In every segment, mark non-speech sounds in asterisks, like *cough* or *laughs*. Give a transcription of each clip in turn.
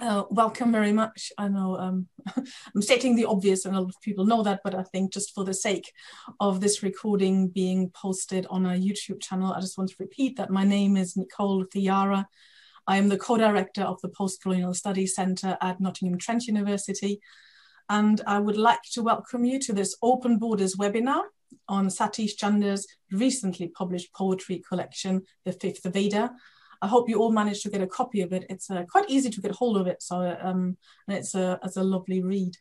Uh, welcome very much. I know um, *laughs* I'm stating the obvious, and a lot of people know that, but I think just for the sake of this recording being posted on a YouTube channel, I just want to repeat that my name is Nicole Thiara. I am the co director of the Postcolonial Studies Centre at Nottingham Trent University, and I would like to welcome you to this Open Borders webinar on Satish Chandra's recently published poetry collection, The Fifth Veda I hope you all managed to get a copy of it. It's uh, quite easy to get hold of it, so um, and it's a, uh, it's a lovely read.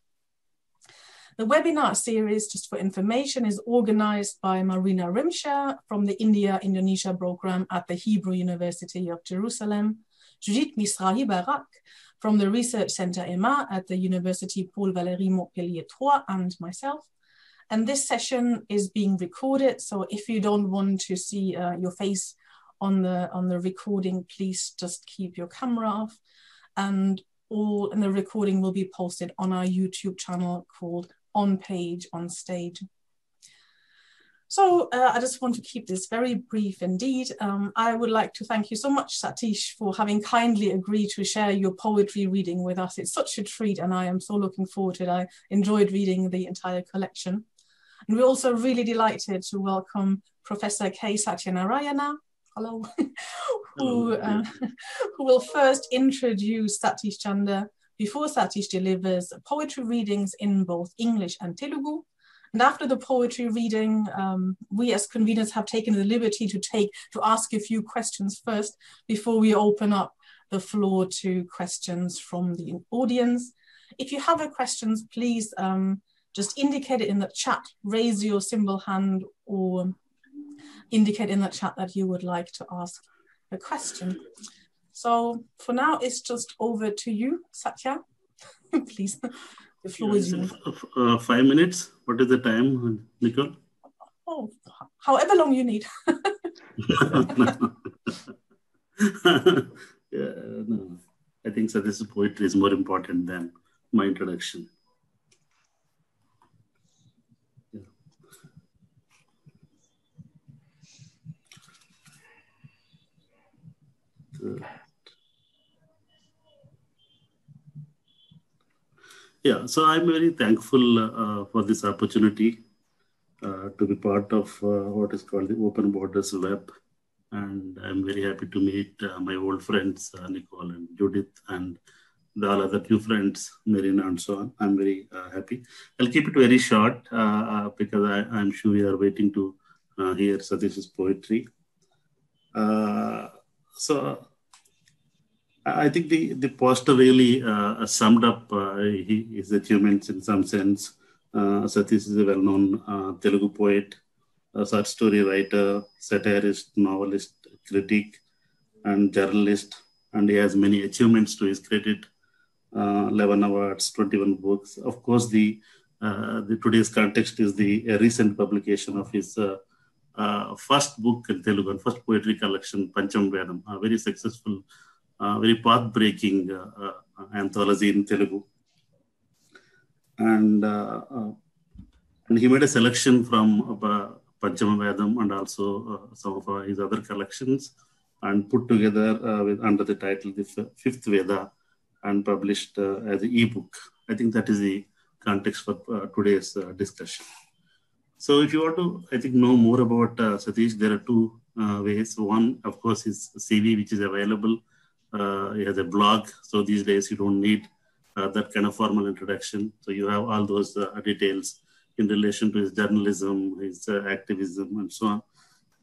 The webinar series, just for information, is organized by Marina Rimsha from the India-Indonesia program at the Hebrew University of Jerusalem, Judith Misrahi Barak from the Research Center EMA at the University Paul Valéry Montpellier III and myself. And this session is being recorded. So if you don't want to see uh, your face on the on the recording, please just keep your camera off. And all and the recording will be posted on our YouTube channel called On Page on Stage. So uh, I just want to keep this very brief indeed. Um, I would like to thank you so much, Satish, for having kindly agreed to share your poetry reading with us. It's such a treat and I am so looking forward to it. I enjoyed reading the entire collection. And we're also really delighted to welcome Professor K. Satyanarayana *laughs* who, uh, *laughs* who will first introduce Satish Chandra before Satish delivers poetry readings in both English and Telugu. And after the poetry reading, um, we as conveners have taken the liberty to take to ask a few questions first before we open up the floor to questions from the audience. If you have a questions, please um, just indicate it in the chat, raise your symbol hand or indicate in the chat that you would like to ask a question. So for now, it's just over to you, Satya. *laughs* Please, the floor yeah, is yours. Uh, five minutes. What is the time, Nicole? Oh, however long you need. *laughs* yeah, no. I think so. This poetry is more important than my introduction. Good. Yeah, so I'm very thankful uh, for this opportunity uh, to be part of uh, what is called the Open Borders Web. And I'm very happy to meet uh, my old friends, uh, Nicole and Judith, and the all other new friends, Marina and so on. I'm very uh, happy. I'll keep it very short because I, am sure we are waiting to hear Satish's poetry. so I think the, the poster really uh, summed up uh, his achievements in some sense. Uh, Satish is a well known uh, Telugu poet, a short story writer, satirist, novelist, critic, and journalist. And he has many achievements to his credit uh, 11 awards, 21 books. Of course, the, uh, the today's context is the uh, recent publication of his first book in Telugu, first poetry collection, Pancham Vedam, a very successful uh, very path breaking uh, uh, anthology in Telugu. And, and he made a selection from Vedam and also some of his other collections and put together with, under the title The Fifth Veda and published as an ebook. I think that is the context for today's discussion. So if you want to, I think, know more about uh, Satish, there are two uh, ways. One, of course, is CV, which is available he has a blog. So these days you don't need uh, that kind of formal introduction. So you have all those uh, details in relation to his journalism, his uh, activism, and so on.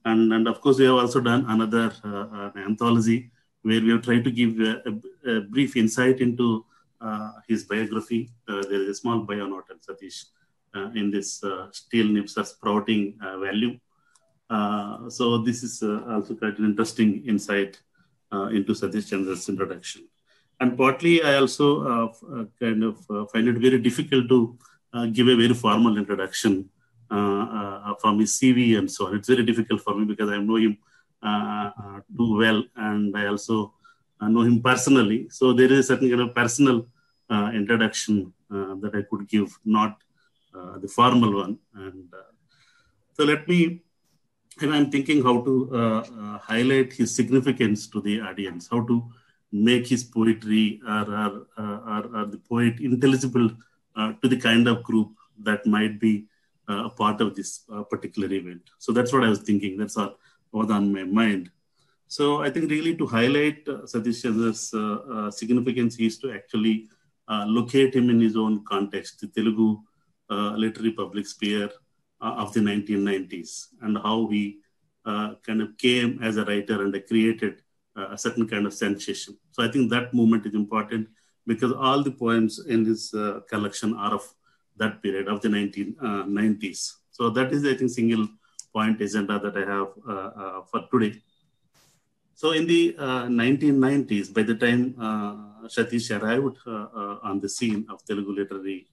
And, and of course, we have also done another an anthology where we have tried to give a, a, a brief insight into uh, his biography. Uh, there is a small bio note on Satish uh, in this Steel Nips Are Sprouting Value. so this is also quite an interesting insight uh, into Satish Chandra's introduction. And partly, I also uh, uh, kind of find it very difficult to give a very formal introduction from his CV and so on. It's very difficult for me because I know him too well, and I also know him personally. So there is a certain kind of personal introduction that I could give, not the formal one. And so let me and I'm thinking how to uh, uh, highlight his significance to the audience, how to make his poetry or, or, uh, or, or the poet intelligible uh, to the kind of group that might be uh, a part of this uh, particular event. So that's what I was thinking. That's what was on my mind. So I think really to highlight uh, Satish Chandra's significance is to actually locate him in his own context, the Telugu literary public sphere, uh, of the 1990s and how he uh, kind of came as a writer and created uh, a certain kind of sensation. So I think that movement is important because all the poems in this collection are of that period of the 1990s. So that is, I think, single point agenda that I have uh, uh, for today. So in the uh, 1990s, by the time Shatish arrived on the scene of Telugu literary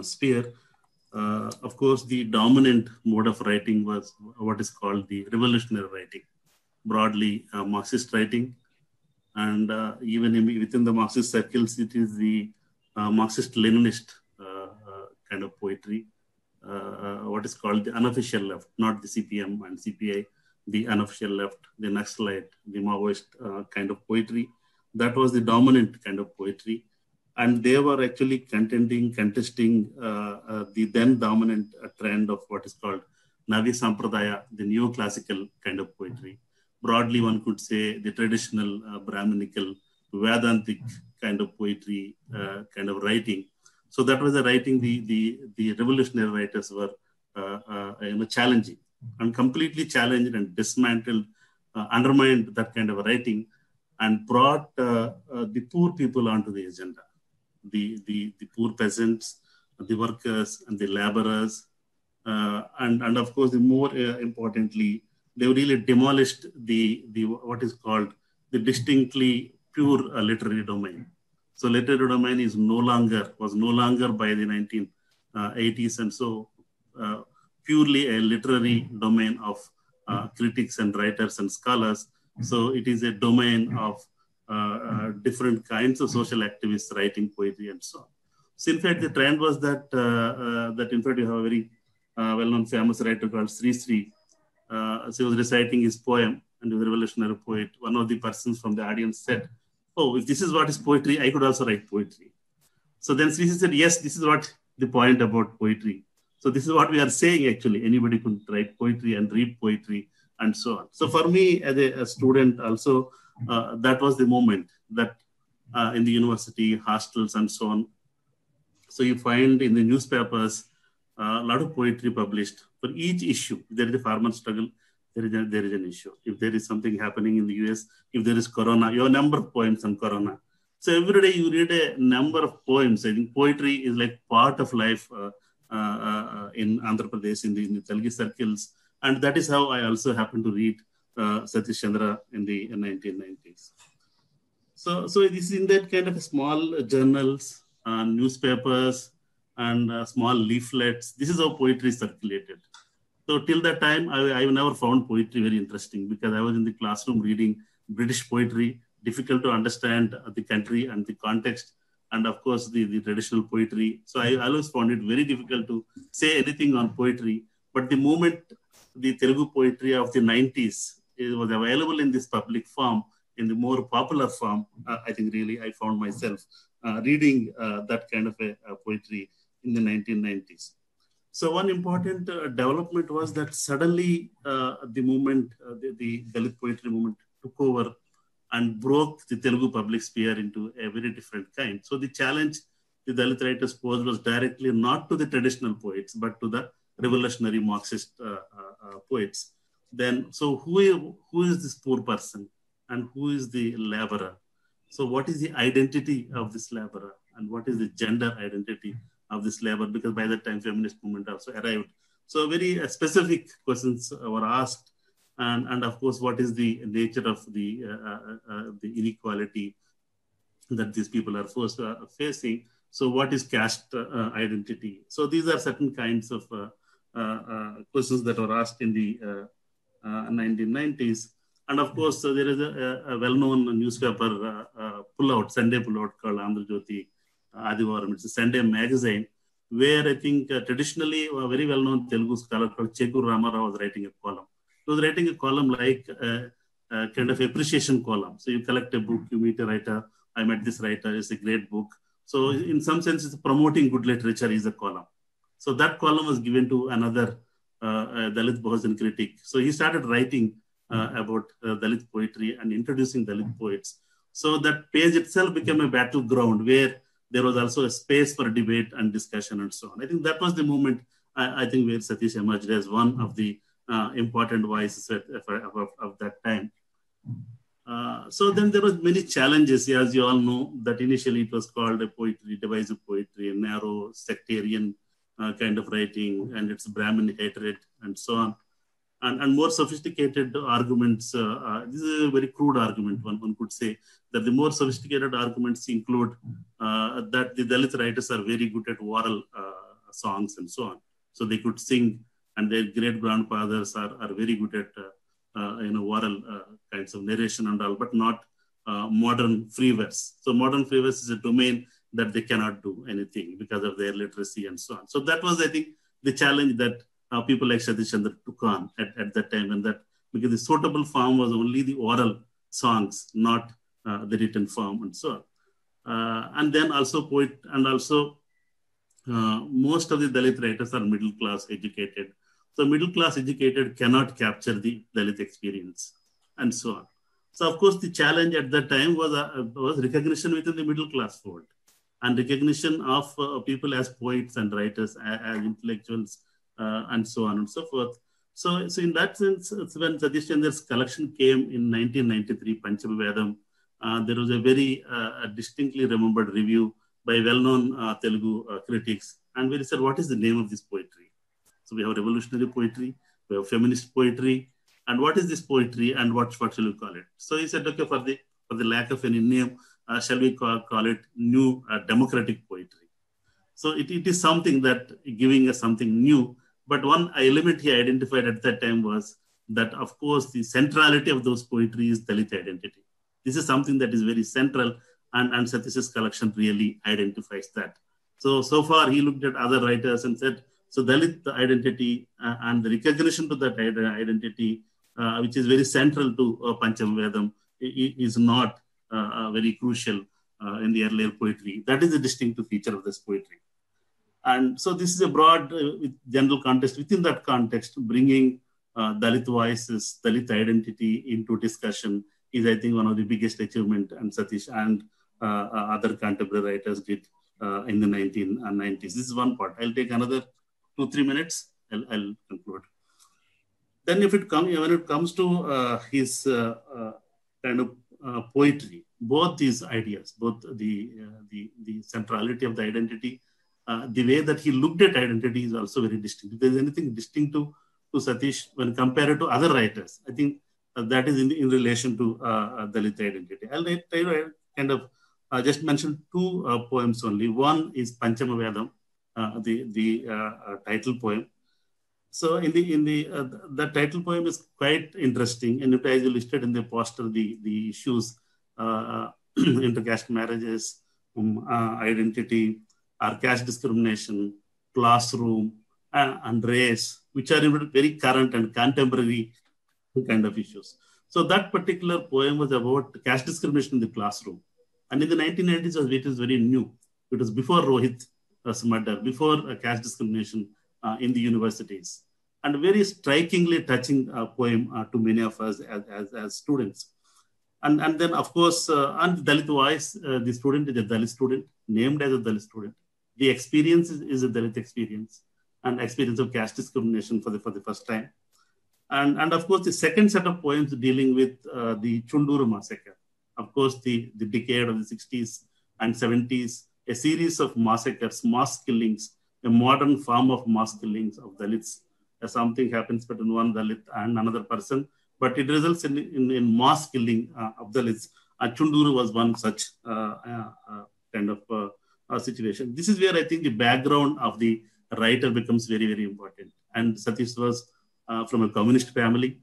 sphere, uh, of course, the dominant mode of writing was what is called the revolutionary writing, broadly uh, Marxist writing. And uh, even in, within the Marxist circles, it is the uh, Marxist Leninist uh, uh, kind of poetry, what is called the unofficial left, not the CPM and CPI, the unofficial left, the next Naxalite, the Maoist kind of poetry. That was the dominant kind of poetry and they were actually contending, contesting uh, uh, the then dominant uh, trend of what is called Navi Sampradaya, the neoclassical kind of poetry. Broadly, one could say the traditional uh, Brahminical, Vedantic kind of poetry, uh, kind of writing. So that was the writing the, the, the revolutionary writers were uh, you know, challenging and completely challenged and dismantled, undermined that kind of writing and brought the poor people onto the agenda the, the, the poor peasants, the workers, and the laborers. Uh, and, and of course, the more uh, importantly, they really demolished the, the what is called the distinctly pure uh, literary domain. So literary domain is no longer, was no longer by the 1980s uh, and so uh, purely a literary domain of uh, critics and writers and scholars. So it is a domain of uh, uh, different kinds of social activists writing poetry and so on. So in fact, the trend was that uh, that in fact you have a very well-known famous writer called Sri Sri. Uh, so he was reciting his poem and he was a revolutionary poet. One of the persons from the audience said, "Oh, if this is what is poetry, I could also write poetry." So then Sri Sri said, "Yes, this is what the point about poetry." So this is what we are saying actually. Anybody could write poetry and read poetry and so on. So for me as a, a student also uh, that was the moment that uh, in the university, hostels, and so on. So you find in the newspapers uh, a lot of poetry published for each issue. There is a farmer struggle. There is, a, there is an issue. If there is something happening in the US, if there is corona, your number of poems on corona. So every day you read a number of poems. I think poetry is like part of life uh, uh, uh, in Andhra Pradesh in the, in the, Telugu circles, and that is how I also happen to read uh, Satish Chandra in the 1990s. So, so this is in that kind of small journals, and newspapers, and uh, small leaflets. This is how poetry circulated. So till that time, I, I never found poetry very interesting because I was in the classroom reading British poetry, difficult to understand the country and the context, and of course the, the traditional poetry. So I always found it very difficult to say anything on poetry. But the moment the Telugu poetry of the 90s it was available in this public form, in the more popular form, uh, I think really I found myself uh, reading uh, that kind of a, a, uh, poetry in the 1990s. So one important uh, development was that suddenly uh, the movement, the, the Dalit poetry movement took over and broke the Telugu public sphere into a very different kind. So the challenge the Dalit writers posed was directly not to the traditional poets, but to the revolutionary Marxist poets then so who is who is this poor person and who is the laborer? So what is the identity of this laborer and what is the gender identity of this labor? Because by that time, feminist movement also arrived. So very uh, specific questions were asked. And, and of course, what is the nature of the, uh, uh, uh, uh the inequality that these people are forced, facing? So what is caste identity? So these are certain kinds of questions that were asked in the 1990s. Uh, and of course, uh, there is a, a well-known newspaper uh, pullout, Sunday pullout called Andhra Jyoti Adivaram. It's a Sunday magazine where I think traditionally a very well-known Telugu scholar called Chekur Ramarao was writing a column. He was writing a column like uh, kind of appreciation column. So you collect a book, you meet a writer. I met this writer. It's a great book. So in some sense, it's promoting good literature is a column. So that column was given to another uh, uh, Dalit Bhajan critic. So he started writing uh, about Dalit poetry and introducing Dalit poets. So that page itself became a battleground where there was also a space for debate and discussion and so on. I think that was the moment I, I think where Satish emerged as one of the uh, important voices of, of, of that time. Uh, so then there was many challenges, as you all know, that initially it was called a poetry, divisive poetry, a narrow sectarian uh, kind of writing and its Brahmin hatred and so on. And, and more sophisticated arguments. Uh, uh, this is a very crude argument, one, one could say, that the more sophisticated arguments include uh, that the Dalit writers are very good at oral songs and so on. So they could sing, and their great grandfathers are, are very good at you know oral kinds of narration and all, but not modern free verse. So modern free verse is a domain that they cannot do anything because of their literacy and so on. So that was, I think, the challenge that uh, people like Satish Chandra took on at, at that time, and that because the suitable form was only the oral songs, not uh, the written form, and so on. Uh, and then also poet, and also uh, most of the Dalit writers are middle class educated. So middle class educated cannot capture the Dalit experience, and so on. So of course, the challenge at that time was uh, was recognition within the middle class world and recognition of uh, people as poets and writers, as, as intellectuals, uh, and so on and so forth. So, so in that sense, uh, when Satish Chandra's collection came in 1993, Panchabhvedam, uh, there was a very uh, distinctly remembered review by well-known uh, Telugu uh, critics, and they said, "What is the name of this poetry?" So we have revolutionary poetry, we have feminist poetry, and what is this poetry, and what what shall we call it? So he said, "Okay, for the for the lack of any name, uh, shall we call, call it new uh, democratic poetry. So it, it is something that giving us something new. But one element he identified at that time was that, of course, the centrality of those poetry is Dalit identity. This is something that is very central, and, and Satish's collection really identifies that. So, so far, he looked at other writers and said, so Dalit identity uh, and the recognition to that identity, uh, which is very central to uh, Pancham Vedam, is not uh, uh, very crucial uh, in the earlier poetry. That is a distinctive feature of this poetry. And so this is a broad general context. Within that context, bringing Dalit voices, Dalit identity into discussion is, I think, one of the biggest achievement and Satish and other contemporary writers did in the 1990s. This is one part. I'll take another two, three minutes. I'll, I'll conclude then if it comes when it comes to uh, his uh, uh, kind of uh, poetry, both these ideas, both the, uh, the, the, centrality of the identity, uh, the way that he looked at identity is also very distinct. If there's anything distinct to, to Satish when compared to other writers, I think uh, that is in, in relation to uh, Dalit identity. I'll I'll kind of just mention two poems only. One is Panchamavedam, the, the title poem, so in the in the uh, the title poem is quite interesting, and it has listed in the poster the the issues, uh, uh *clears throat* intercaste marriages, um, uh, identity, or caste discrimination, classroom, uh, and race, which are very current and contemporary kind of issues. So that particular poem was about caste discrimination in the classroom, and in the 1990s it was very new. It was before Rohit's uh, murder, before caste discrimination uh, in the universities. And very strikingly touching uh, poem uh, to many of us as, as, as, students. And, and then, of course, and Dalit wise, the student is a Dalit student, named as a Dalit student. The experience is, is a Dalit experience and experience of caste discrimination for the, for the first time. And, and of course, the second set of poems dealing with uh, the Chunduru massacre. Of course, the, the decade of the 60s and 70s, a series of massacres, mass killings a modern form of mass killings of Dalits. something happens between one Dalit and another person, but it results in, in, in mass killing uh, of Dalits. Achunduru was one such uh, uh, uh kind of uh, situation. This is where I think the background of the writer becomes very, very important. And Satish was from a communist family,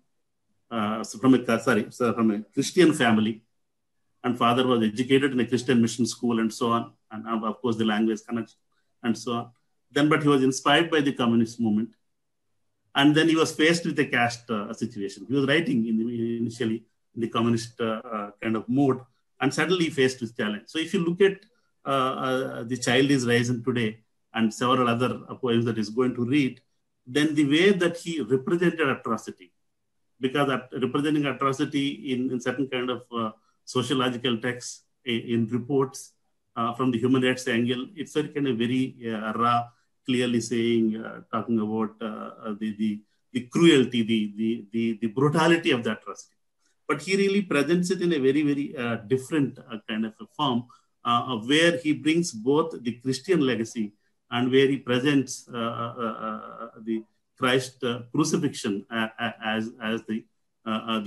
from a, sorry, from a Christian family, and father was educated in a Christian mission school and so on. And, and of course, the language connection and so on then but he was inspired by the communist movement and then he was faced with a caste uh, situation he was writing in the, initially in the communist uh, uh kind of mode and suddenly faced with challenge so if you look at uh, uh, the child is rising today and several other poems that he's going to read then the way that he represented atrocity because representing atrocity in, in certain kind of sociological texts in, in reports from the human rights angle it's a kind of very raw clearly saying, uh, talking about uh, uh, the, the, the cruelty, the, the, the, the brutality of the atrocity, But he really presents it in a very, very different kind of a form where he brings both the Christian legacy and where he presents the Christ crucifixion as, as the,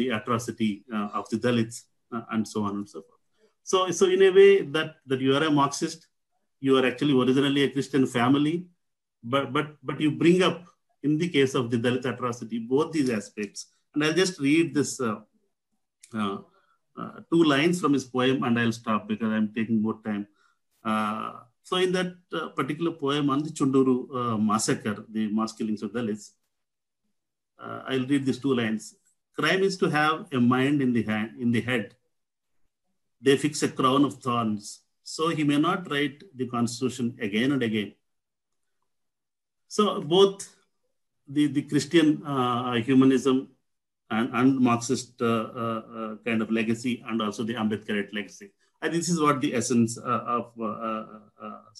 the atrocity of the Dalits and so on and so forth. So, so in a way that, that you are a Marxist, you are actually originally a Christian family, but but but you bring up in the case of the Dalit atrocity both these aspects. And I'll just read this uh, uh, uh, two lines from his poem, and I'll stop because I'm taking more time. Uh, so in that uh, particular poem on the Chunduru uh, massacre, the mass killings of Dalits, I'll read these two lines. Crime is to have a mind in the hand, in the head. They fix a crown of thorns, so he may not write the constitution again and again so both the, the Christian uh, humanism and, and Marxist uh, uh, uh, kind of legacy and also the Ambedkarite legacy. And this is what the essence uh, of uh,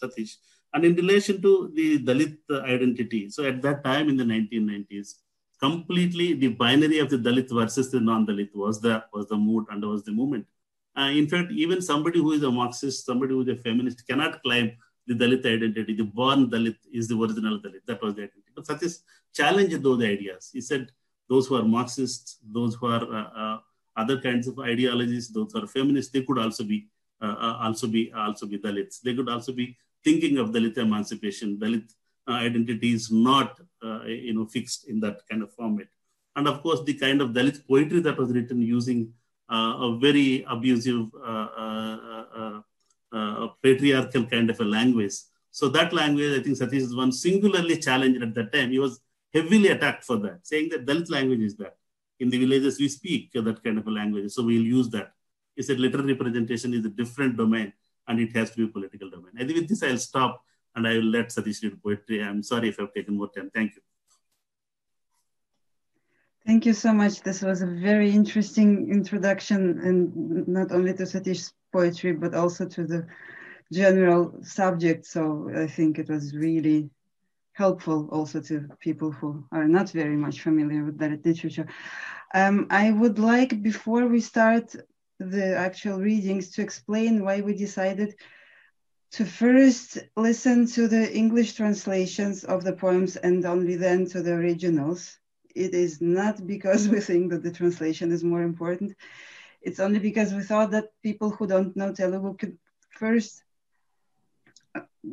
Satish. And in relation to the Dalit identity, so at that time in the 1990s, completely the binary of the Dalit versus the non-Dalit was the, was the mood and was the movement. in fact, even somebody who is a Marxist, somebody who is a feminist cannot claim the Dalit identity, the born Dalit is the original Dalit. That was the identity. But Satish challenged those ideas. He said those who are Marxists, those who are uh, uh, other kinds of ideologies, those who are feminists, they could also be uh, uh also be also be Dalits. They could also be thinking of Dalit emancipation. Dalit uh, identity is not uh, you know fixed in that kind of format. And of course, the kind of Dalit poetry that was written using a very abusive uh, a patriarchal kind of a language. So that language, I think Satish is one singularly challenged at that time. He was heavily attacked for that, saying that Dalit language is that. In the villages, we speak that kind of a language, so we'll use that. He said literary representation is a different domain and it has to be a political domain. I think with this, I'll stop and I will let Satish read poetry. I'm sorry if I've taken more time. Thank you. Thank you so much. This was a very interesting introduction, and not only to Satish's poetry, but also to the general subject. So I think it was really helpful also to people who are not very much familiar with that literature. Um, I would like, before we start the actual readings, to explain why we decided to first listen to the English translations of the poems and only then to the originals. It is not because *laughs* we think that the translation is more important. It's only because we thought that people who don't know Telugu could first,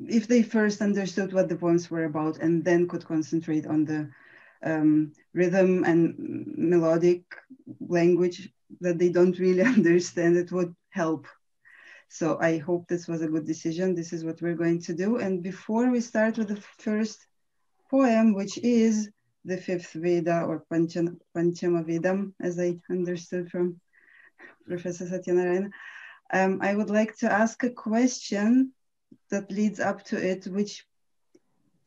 if they first understood what the poems were about and then could concentrate on the um, rhythm and melodic language that they don't really *laughs* understand, it would help. So I hope this was a good decision. This is what we're going to do. And before we start with the first poem, which is the fifth Veda or Pancham, Panchama Vedam, as I understood from Professor Satyanarayan. Um, I would like to ask a question that leads up to it, which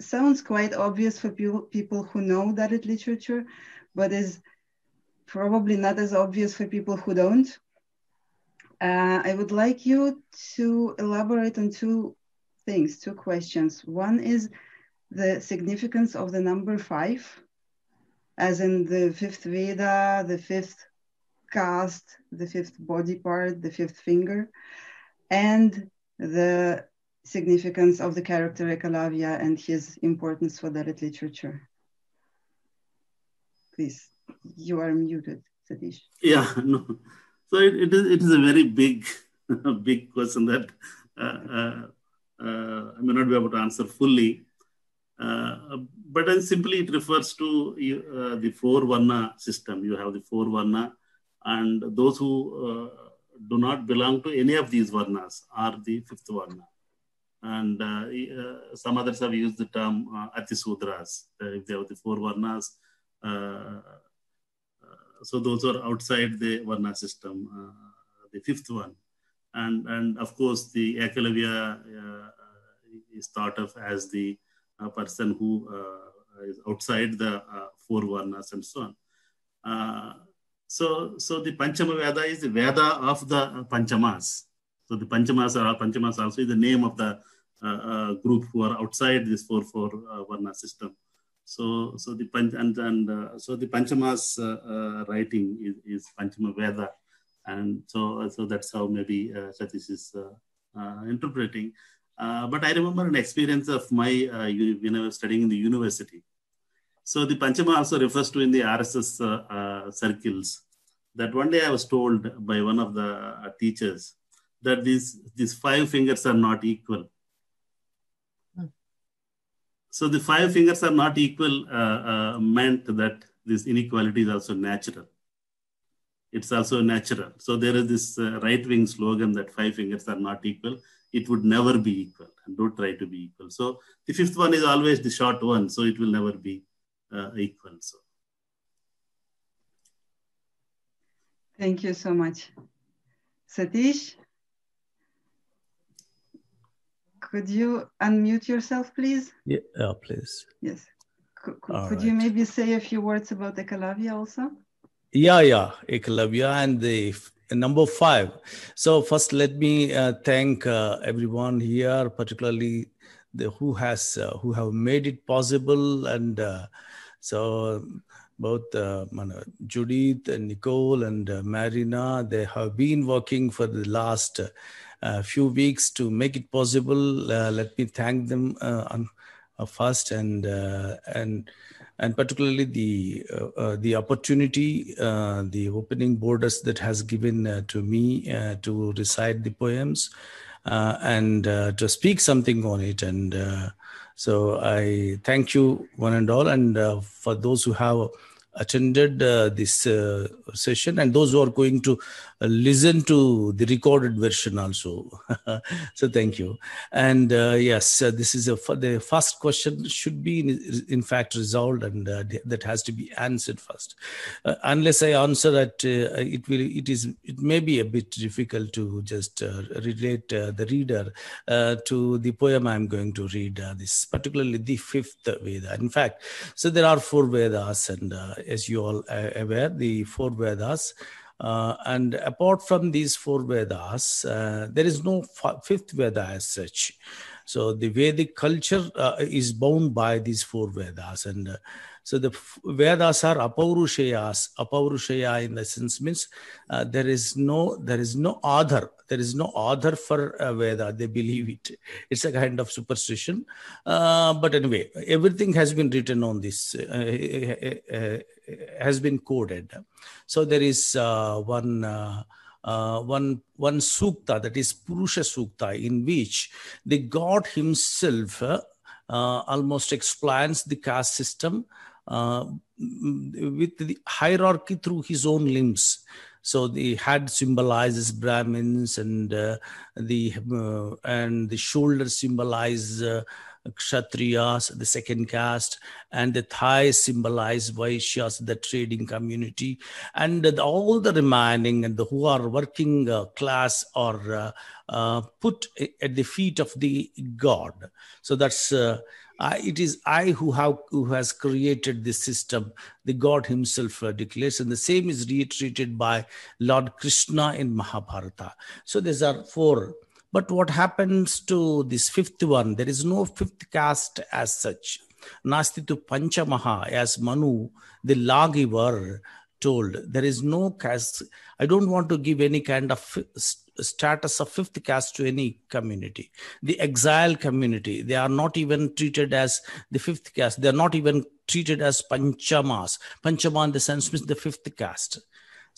sounds quite obvious for people who know Dalit literature, but is probably not as obvious for people who don't. Uh, I would like you to elaborate on two things, two questions. One is the significance of the number five, as in the fifth Veda, the fifth cast, the fifth body part, the fifth finger, and the significance of the character Ekalavya and his importance for Dalit literature. Please, you are muted, Satish. Yeah, *laughs* no. So it, it is it is a very big, *laughs* big question that uh, uh, uh, I may not be able to answer fully. Uh, but then simply it refers to uh, the four varna system. You have the four varna and those who uh, do not belong to any of these varnas are the fifth varna. And uh, uh, some others have used the term uh, atisudras, uh, if they are the four varnas. Uh, uh, so those are outside the varna system, the fifth one. And, and of course, the Akalavya is thought of as the person who is outside the four varnas and so on. So, so the Panchama Veda is the Veda of the uh, Panchamas. So the Panchamas are Panchamas also is the name of the uh, uh, group who are outside this four four uh, varna system. So so the panch and, and uh, so the Panchama's uh, writing is, is Panchama Veda, and so so that's how maybe uh, Satish is interpreting. but I remember an experience of my when I was studying in the university. So the Panchama also refers to in the RSS uh, uh, circles. That one day I was told by one of the uh, teachers that these, these five fingers are not equal. Hmm. So the five fingers are not equal uh, uh, meant that this inequality is also natural. It's also natural. So there is this right wing slogan that five fingers are not equal it would never be equal and don't try to be equal so the fifth one is always the short one so it will never be uh, thank you so much. Satish, could you unmute yourself, please? Yeah, oh, please. Yes. could right. you maybe say a few words about Ekalavia also? Yeah, yeah, Ekalavia and the number five. So first, let me uh, thank uh, everyone here, particularly the, who has uh, who have made it possible, and uh, so both uh, Judith and uh, Nicole and uh, Marina, they have been working for the last uh, few weeks to make it possible. let me thank them on, first and and and particularly the the opportunity, the opening borders that has given to me to recite the poems. Uh, and uh, to speak something on it. And uh, so I thank you, one and all. And for those who have attended uh, this uh, session and those who are going to uh, listen to the recorded version also. *laughs* so thank you. And uh, yes, uh, this is a the first question should be in, in fact resolved and uh, that has to be answered first. unless I answer that, it will it is it may be a bit difficult to just relate the reader to the poem I'm going to read. this particularly the fifth Veda. In fact, so there are four Vedas and as you all are uh, aware, the four Vedas. Uh, and apart from these four Vedas, uh, there is no f- fifth Veda as such. So the Vedic culture uh, is bound by these four Vedas. And uh, so the f- Vedas are apaurushyas. Apaurushaya in the sense means uh, there is no there is no author. There is no other for Veda. They believe it. It's a kind of superstition. but anyway, everything has been written on this has been coded. So there is uh, one. Uh, uh, one one sukta that is purusha sukta in which the god himself uh, almost explains the caste system uh, with the hierarchy through his own limbs so the head symbolizes brahmins and uh, the uh, and the shoulder symbolizes uh, Kshatriyas, the second caste, and the Thais symbolize Vaishyas, the trading community, and all the remaining and the, who are working uh, class are uh, uh, put at the feet of the God. So that's. I, it is I who have who has created this system. The God Himself declares, and the same is reiterated by Lord Krishna in Mahabharata. So these are four but what happens to this fifth one? There is no fifth caste as such. Nastitu tu Panchamaha, as Manu, the lawgiver, told. There is no caste. I don't want to give any kind of status of fifth caste to any community. The exile community, they are not even treated as the fifth caste. They are not even treated as panchamas. Panchama in the sense means the fifth caste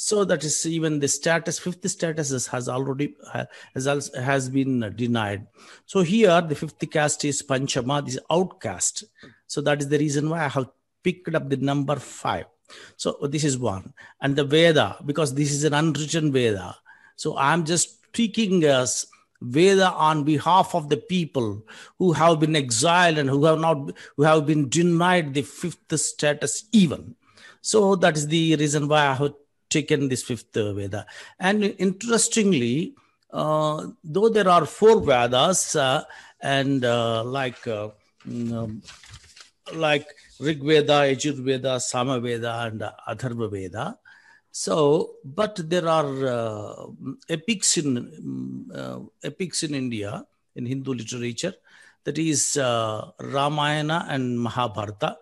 so that is even the status fifth status has already has, has been denied so here the fifth caste is panchama this outcast so that is the reason why i have picked up the number 5 so this is one and the veda because this is an unwritten veda so i'm just speaking as Veda on behalf of the people who have been exiled and who have not who have been denied the fifth status even. So that is the reason why I have taken this fifth Veda. And interestingly, uh, though there are four Vedas, uh, and uh, like uh, mm, um, like Rig Veda, Ajurveda, Samaveda, and Atharva Veda. So, but there are uh, epics in mm, uh, epics in India in Hindu literature, that is Ramayana and Mahabharata,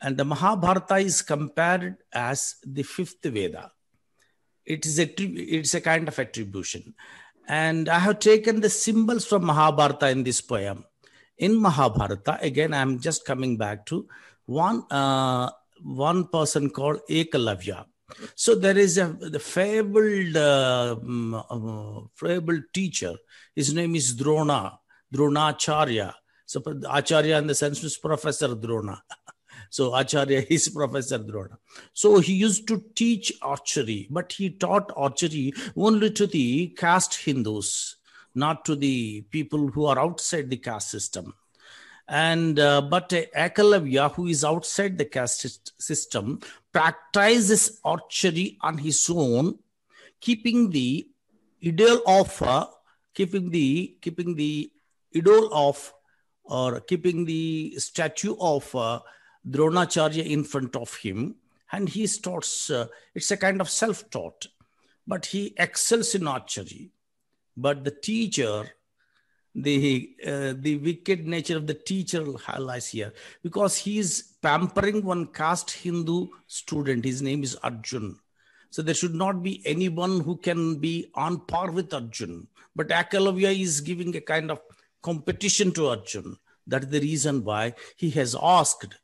and the Mahabharata is compared as the fifth Veda it is a it's a kind of attribution and i have taken the symbols from mahabharata in this poem in mahabharata again i'm just coming back to one uh, one person called ekalavya so there is a the fabled uh, um, fabled teacher his name is drona dronacharya so acharya in the sense is professor drona *laughs* So Acharya is *laughs* Professor Drona. So he used to teach archery, but he taught archery only to the caste Hindus, not to the people who are outside the caste system and uh, but uh, Akalavya, who is outside the caste system, practices archery on his own, keeping the ideal of uh, keeping the keeping the idol of or keeping the statue of uh, Dronacharya in front of him, and he starts, uh, it's a kind of self taught, but he excels in archery. But the teacher, the, uh, the wicked nature of the teacher lies here because he is pampering one caste Hindu student. His name is Arjun. So there should not be anyone who can be on par with Arjun. But Akalavya is giving a kind of competition to Arjun. That is the reason why he has asked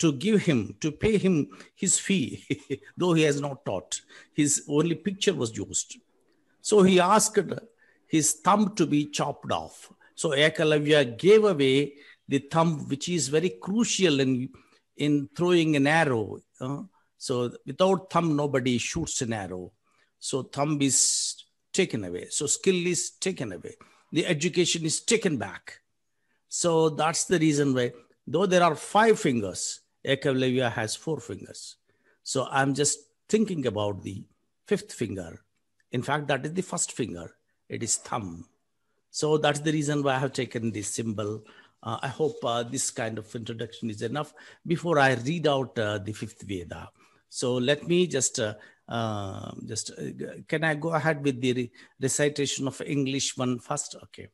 to give him, to pay him his fee, *laughs* though he has not taught. His only picture was used. So he asked his thumb to be chopped off. So Ekalavya gave away the thumb, which is very crucial in, in throwing an arrow. Uh, so without thumb, nobody shoots an arrow. So thumb is taken away. So skill is taken away. The education is taken back. So that's the reason why, though there are five fingers, Echevlevia has four fingers. So I'm just thinking about the fifth finger. In fact, that is the first finger. It is thumb. So that's the reason why I have taken this symbol. Uh, I hope uh, this kind of introduction is enough before I read out uh, the fifth Veda. So let me just, uh, uh, just uh, can I go ahead with the re recitation of English one first? Okay.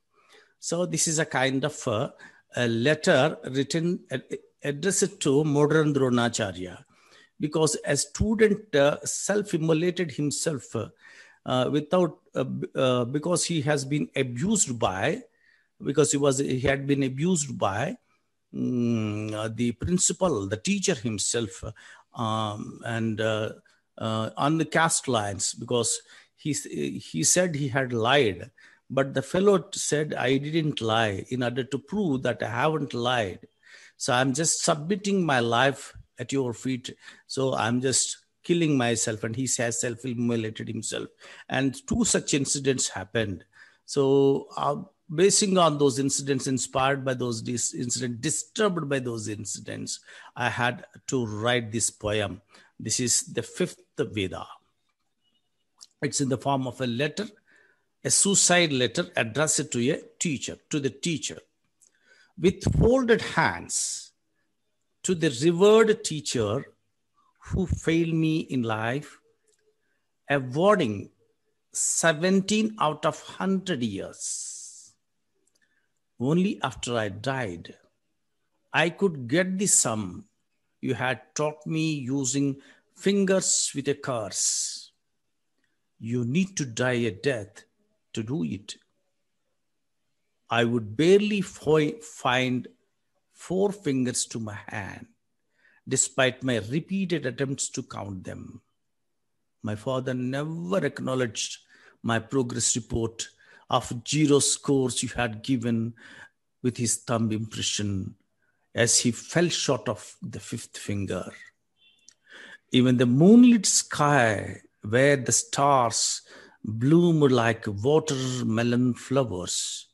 So this is a kind of a letter written address it to modern Dronacharya because a student uh, self-immolated himself uh, without uh, uh, because he has been abused by because he was he had been abused by um, the principal the teacher himself um, and on uh, the caste lines because he he said he had lied but the fellow said i didn't lie in order to prove that i haven't lied so I'm just submitting my life at your feet. So I'm just killing myself. And he has self immolated himself. And two such incidents happened. So, uh, basing on those incidents, inspired by those dis- incidents, disturbed by those incidents, I had to write this poem. This is the fifth Veda. It's in the form of a letter, a suicide letter addressed to a teacher, to the teacher with folded hands to the revered teacher who failed me in life, awarding 17 out of 100 years. Only after I died, I could get the sum you had taught me using fingers with a curse. You need to die a death to do it I would barely fo- find four fingers to my hand, despite my repeated attempts to count them. My father never acknowledged my progress report of zero scores you had given with his thumb impression as he fell short of the fifth finger. Even the moonlit sky where the stars bloomed like watermelon flowers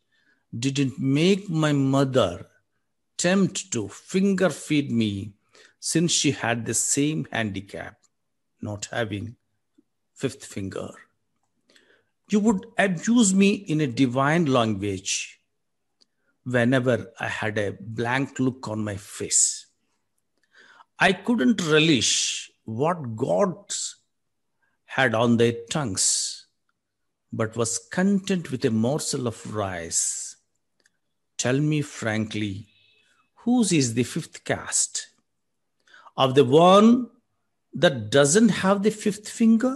didn't make my mother tempt to finger feed me since she had the same handicap, not having fifth finger. You would abuse me in a divine language whenever I had a blank look on my face. I couldn't relish what gods had on their tongues, but was content with a morsel of rice Tell me frankly, whose is the fifth caste? Of the one that doesn't have the fifth finger?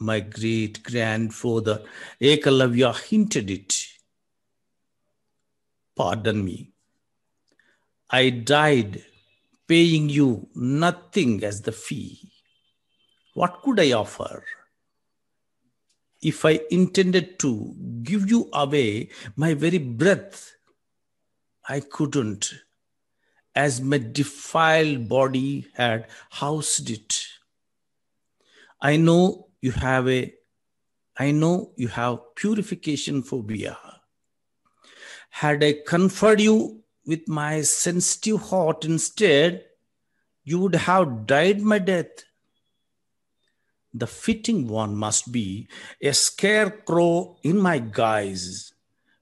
My great grandfather Ekalavya hinted it. Pardon me. I died paying you nothing as the fee. What could I offer? if I intended to give you away my very breath, I couldn't, as my defiled body had housed it. I know you have a, I know you have purification phobia. Had I conferred you with my sensitive heart instead, you would have died my death the fitting one must be a scarecrow in my guise,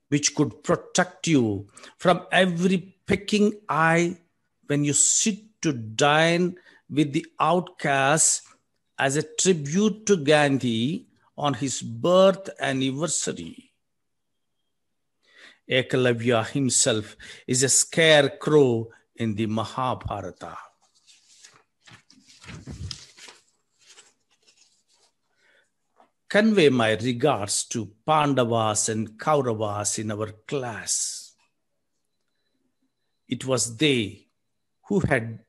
which could protect you from every pecking eye when you sit to dine with the outcasts as a tribute to Gandhi on his birth anniversary. Ekalavya himself is a scarecrow in the Mahabharata. convey my regards to Pandavas and Kauravas in our class. It was they who had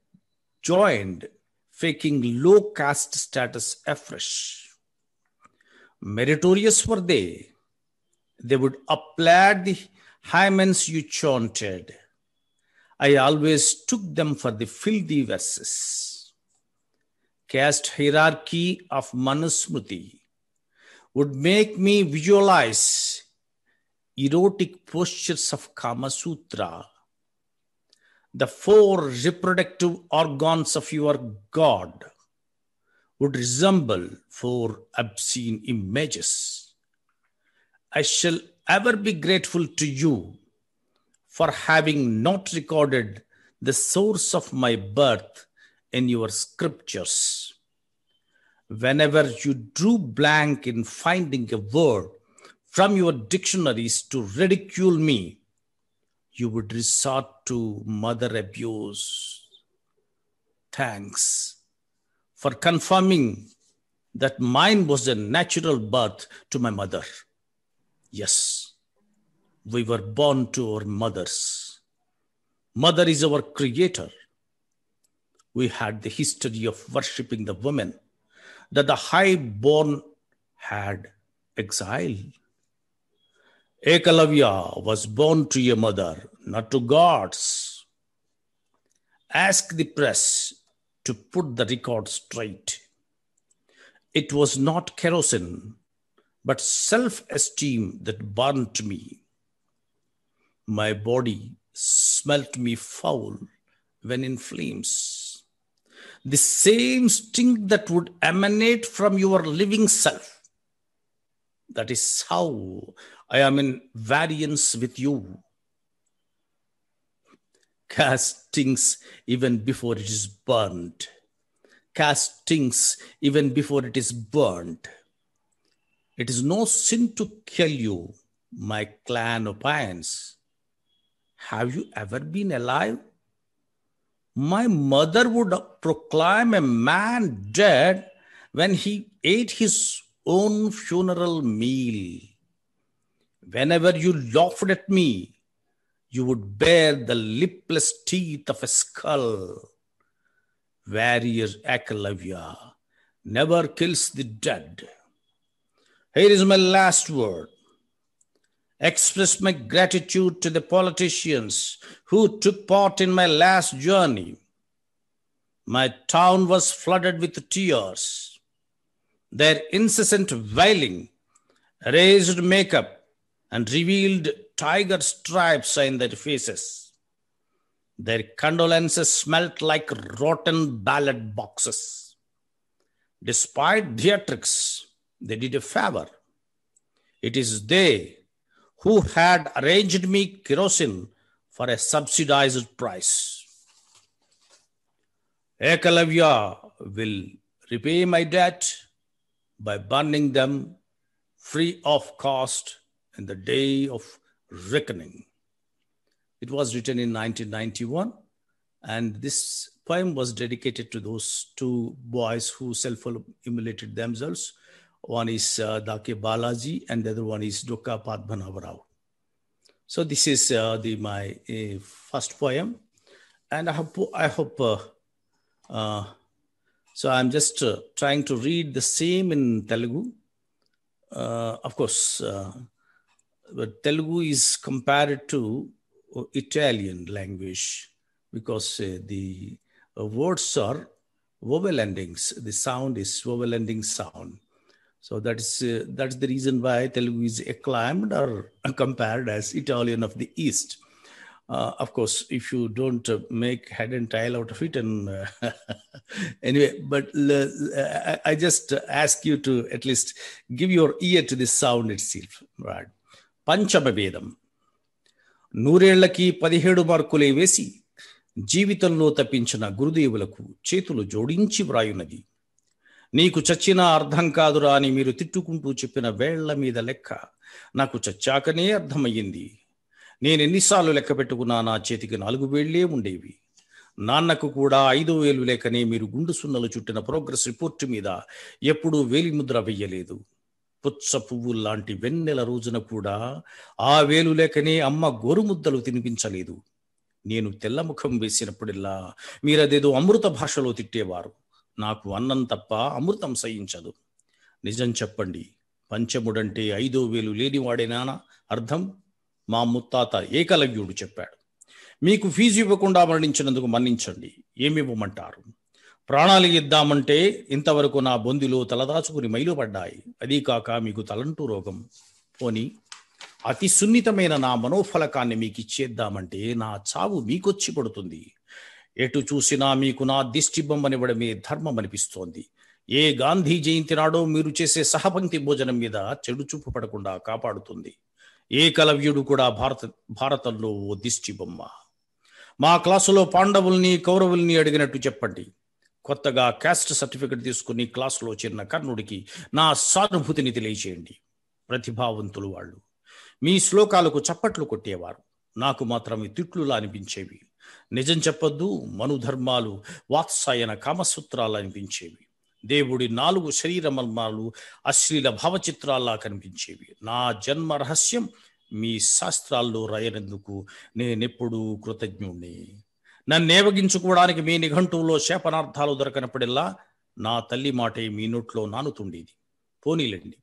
joined faking low caste status afresh. Meritorious were they. They would applaud the hymens you chaunted. I always took them for the filthy verses. Caste hierarchy of Manusmriti would make me visualize erotic postures of Kama Sutra, the four reproductive organs of your God would resemble four obscene images. I shall ever be grateful to you for having not recorded the source of my birth in your scriptures whenever you drew blank in finding a word from your dictionaries to ridicule me, you would resort to mother abuse. Thanks for confirming that mine was a natural birth to my mother. Yes, we were born to our mothers. Mother is our creator. We had the history of worshipping the woman that the high born had exile. Ekalavya was born to your mother, not to gods. Ask the press to put the record straight. It was not kerosene, but self esteem that burnt me. My body smelt me foul when in flames the same stink that would emanate from your living self. That is how I am in variance with you. Cast stinks even before it is burned. Cast stinks even before it is burned. It is no sin to kill you, my clan opines. Have you ever been alive? My mother would proclaim a man dead when he ate his own funeral meal. Whenever you laughed at me, you would bear the lipless teeth of a skull. Warrior Akalavya never kills the dead. Here is my last word express my gratitude to the politicians who took part in my last journey. My town was flooded with tears. Their incessant wailing raised makeup and revealed tiger stripes in their faces. Their condolences smelt like rotten ballot boxes. Despite their tricks, they did a favor. It is they who had arranged me kerosene for a subsidized price. Ekalavya will repay my debt by burning them free of cost in the day of reckoning. It was written in 1991, and this poem was dedicated to those two boys who self immolated themselves one is uh, Dake Balaji, and the other one is Doka Rao. So this is uh, the my uh, first poem, and I hope I hope. Uh, uh, so I'm just uh, trying to read the same in Telugu. of course, but Telugu is compared to Italian language because the words are vowel endings. The sound is vowel ending sound. So that's uh, that's the reason why Telugu is acclaimed or compared as Italian of the East. Uh, of course, if you don't uh, make head and tail out of it, and uh, *laughs* anyway, but uh, I, just ask you to at least give your ear to the sound itself. Right? పంచమభేదం నూరేళ్లకి పదిహేడు మార్కులే వేసి జీవితంలో తప్పించిన గురుదేవులకు చేతులు జోడించి వ్రాయున్నది నీకు చచ్చినా అర్థం కాదురా అని మీరు తిట్టుకుంటూ చెప్పిన వేళ్ల మీద లెక్క నాకు చచ్చాకనే అర్థమయ్యింది నేను ఎన్నిసార్లు లెక్క పెట్టుకున్నా నా చేతికి నాలుగు వేళ్లే ఉండేవి నాన్నకు కూడా ఐదు వేలు లేకనే మీరు గుండు సున్నలు చుట్టిన ప్రోగ్రెస్ రిపోర్ట్ మీద ఎప్పుడూ వేలిముద్ర వెయ్యలేదు పుచ్చ పువ్వు లాంటి వెన్నెల రోజున కూడా ఆ వేలు లేకనే అమ్మ గోరుముద్దలు తినిపించలేదు నేను తెల్లముఖం వేసినప్పుడల్లా మీరదేదో అమృత భాషలో తిట్టేవారు నాకు అన్నం తప్ప అమృతం సహించదు నిజం చెప్పండి పంచముడంటే ఐదో వేలు లేనివాడేనా అర్థం మా ముత్తాత ఏకలవ్యుడు చెప్పాడు మీకు ఫీజు ఇవ్వకుండా మరణించినందుకు మన్నించండి ఏమి ఇవ్వమంటారు ప్రాణాలు ఇద్దామంటే ఇంతవరకు నా బొందిలో తలదాచుకుని మైలు పడ్డాయి అదీ కాక మీకు తలంటూ రోగం పోని అతి సున్నితమైన నా మనోఫలకాన్ని మీకు ఇచ్చేద్దామంటే నా చావు మీకొచ్చి పడుతుంది ఎటు చూసినా మీకు నా దిష్టిబొమ్మనివ్వడమే ధర్మం అనిపిస్తోంది ఏ గాంధీ జయంతి నాడో మీరు చేసే సహపంక్తి భోజనం మీద చెడు చూపు పడకుండా కాపాడుతుంది ఏకలవ్యుడు కూడా భారత భారతంలో ఓ దిష్టిబొమ్మ మా క్లాసులో పాండవుల్ని కౌరవుల్ని అడిగినట్టు చెప్పండి కొత్తగా క్యాస్ట్ సర్టిఫికెట్ తీసుకుని క్లాసులో చేరిన కర్ణుడికి నా సానుభూతిని తెలియచేయండి ప్రతిభావంతులు వాళ్ళు మీ శ్లోకాలకు చప్పట్లు కొట్టేవారు నాకు మాత్రం తిట్లులా అనిపించేవి నిజం చెప్పొద్దు మనుధర్మాలు వాత్సాయన కామసూత్రాలు అనిపించేవి దేవుడి నాలుగు శరీర మర్మాలు అశ్లీల భావచిత్రాల్లా కనిపించేవి నా జన్మ రహస్యం మీ శాస్త్రాల్లో రాయనందుకు నేనెప్పుడూ కృతజ్ఞుణ్ణి నన్నేవగించుకోవడానికి మీ నిఘంటువులో శాపనార్థాలు దొరకనప్పుడెల్లా నా తల్లి మాటే మీ నోట్లో నానుతుండేది పోనీలండి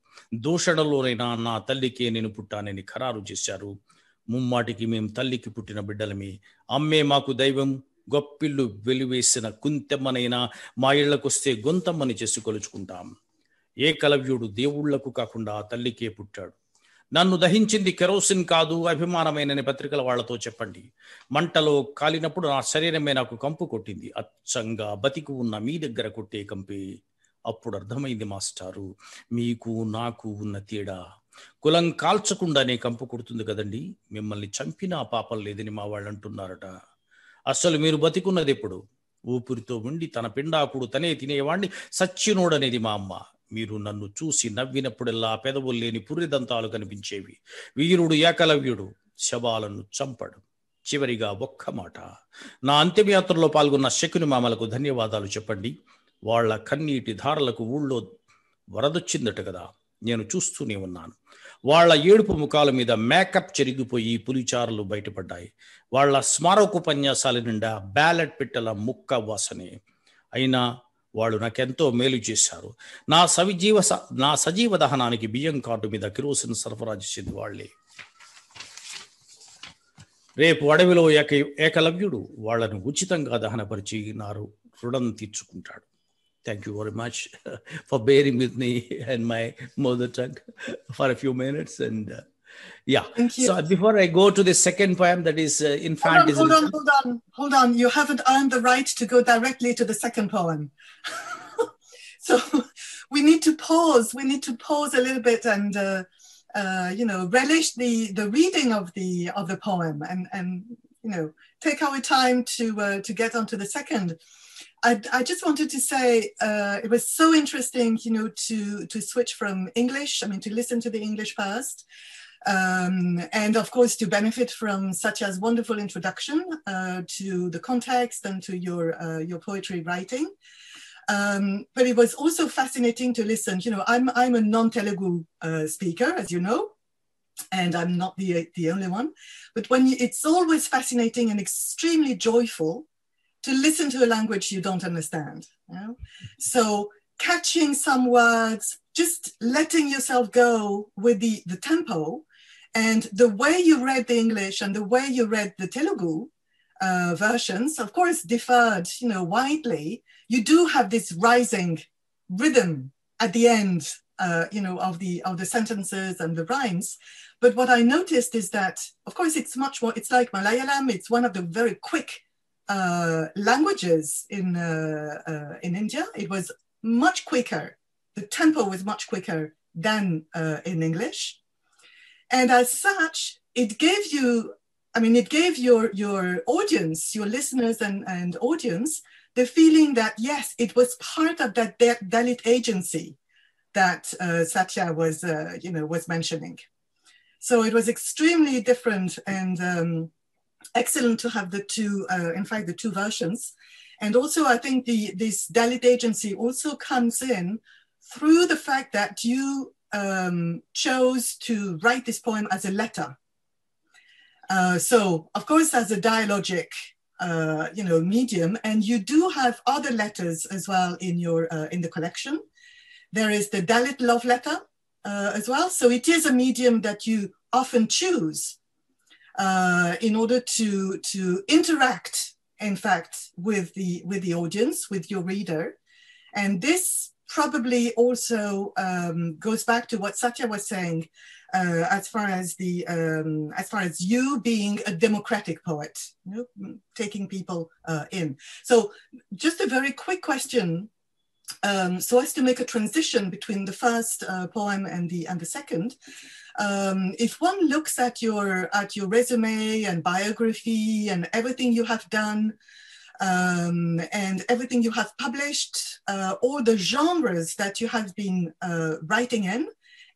దూషణలోనైనా నా తల్లికే నేను పుట్టానని ఖరారు చేశారు ముమ్మాటికి మేము తల్లికి పుట్టిన బిడ్డలమే అమ్మే మాకు దైవం గొప్పిళ్ళు వెలివేసిన కుంతెమ్మనైనా మా వస్తే గొంతమ్మని చేసి కొలుచుకుంటాం ఏ కలవ్యుడు దేవుళ్లకు కాకుండా తల్లికే పుట్టాడు నన్ను దహించింది కెరోసిన్ కాదు అభిమానమైనని పత్రికల వాళ్లతో చెప్పండి మంటలో కాలినప్పుడు నా శరీరమే నాకు కంపు కొట్టింది అచ్చంగా బతికి ఉన్న మీ దగ్గర కొట్టే కంపే అప్పుడు అర్థమైంది మాస్టారు మీకు నాకు ఉన్న తేడా కులం కాల్చకుండానే కంపు కొడుతుంది కదండి మిమ్మల్ని చంపిన ఆ పాపం లేదని మా వాళ్ళు అంటున్నారట అస్సలు మీరు బతికున్నది ఎప్పుడు ఊపిరితో ఉండి తన పిండాకుడు తనే తినేవాణ్ణి సచ్చినోడనేది మా అమ్మ మీరు నన్ను చూసి నవ్వినప్పుడల్లా పెదవులు లేని పుర్రిదంతాలు కనిపించేవి వీరుడు ఏకలవ్యుడు శవాలను చంపడు చివరిగా ఒక్క మాట నా అంత్యయాత్రలో పాల్గొన్న శకుని మామలకు ధన్యవాదాలు చెప్పండి వాళ్ళ కన్నీటి ధారలకు ఊళ్ళో వరదొచ్చిందట కదా నేను చూస్తూనే ఉన్నాను వాళ్ళ ఏడుపు ముఖాల మీద మేకప్ చెరిగిపోయి పులిచారులు బయటపడ్డాయి వాళ్ళ స్మారకోపన్యాసాల నిండా బ్యాలెట్ పిట్టల ముక్క వాసనే అయినా వాళ్ళు నాకెంతో మేలు చేశారు నా సవిజీవ నా సజీవ దహనానికి బియ్యం కార్డు మీద కిరోసిన్ సరఫరా చేసింది వాళ్ళే రేపు అడవిలో ఏక ఏకలవ్యుడు వాళ్లను ఉచితంగా దహనపరిచి నా రుణం తీర్చుకుంటాడు Thank you very much *laughs* for bearing with me *laughs* and my mother tongue *laughs* for a few minutes. And uh, yeah, so uh, before I go to the second poem, that is uh, fact, Hold on, hold on, hold on, You haven't earned the right to go directly to the second poem. so we need to pause. We need to pause a little bit and. Uh, uh, you know, relish the the reading of the of the poem, and and you know, take our time to uh, to get onto the second I, I just wanted to say uh, it was so interesting, you know, to to switch from English. I mean, to listen to the English past, um, and of course to benefit from such as wonderful introduction uh, to the context and to your uh, your poetry writing. Um, but it was also fascinating to listen. You know, I'm I'm a non-Telugu uh, speaker, as you know, and I'm not the the only one. But when you, it's always fascinating and extremely joyful to listen to a language you don't understand. You know? So catching some words, just letting yourself go with the, the tempo and the way you read the English and the way you read the Telugu uh, versions, of course, differed, you know, widely. You do have this rising rhythm at the end, uh, you know, of the of the sentences and the rhymes. But what I noticed is that, of course, it's much more. It's like Malayalam. It's one of the very quick uh, languages in, uh, uh, in India, it was much quicker. The tempo was much quicker than uh, in English. And as such, it gave you, I mean, it gave your, your audience, your listeners and, and audience, the feeling that yes, it was part of that De- Dalit agency that uh, Satya was, uh, you know, was mentioning. So it was extremely different and um, excellent to have the two, uh, in fact, the two versions. And also, I think the this Dalit agency also comes in through the fact that you um, chose to write this poem as a letter. Uh, so, of course, as a dialogic, uh, you know, medium, and you do have other letters as well in your uh, in the collection. There is the Dalit love letter uh, as well. So it is a medium that you often choose uh, in order to, to interact, in fact, with the, with the audience, with your reader. And this probably also um, goes back to what Satya was saying, uh, as far as the um, as far as you being a democratic poet, you know, taking people uh, in. So, just a very quick question um, so as to make a transition between the first uh, poem and the and the second. Um, if one looks at your at your resume and biography and everything you have done um, and everything you have published, uh, all the genres that you have been uh, writing in,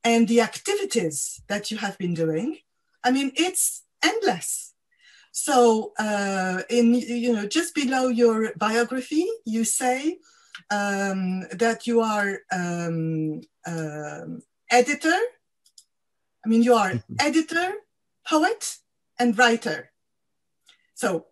and the activities that you have been doing, I mean it's endless. So uh, in you know just below your biography, you say um, that you are um, uh, editor. I mean, you are mm-hmm. editor, poet, and writer. So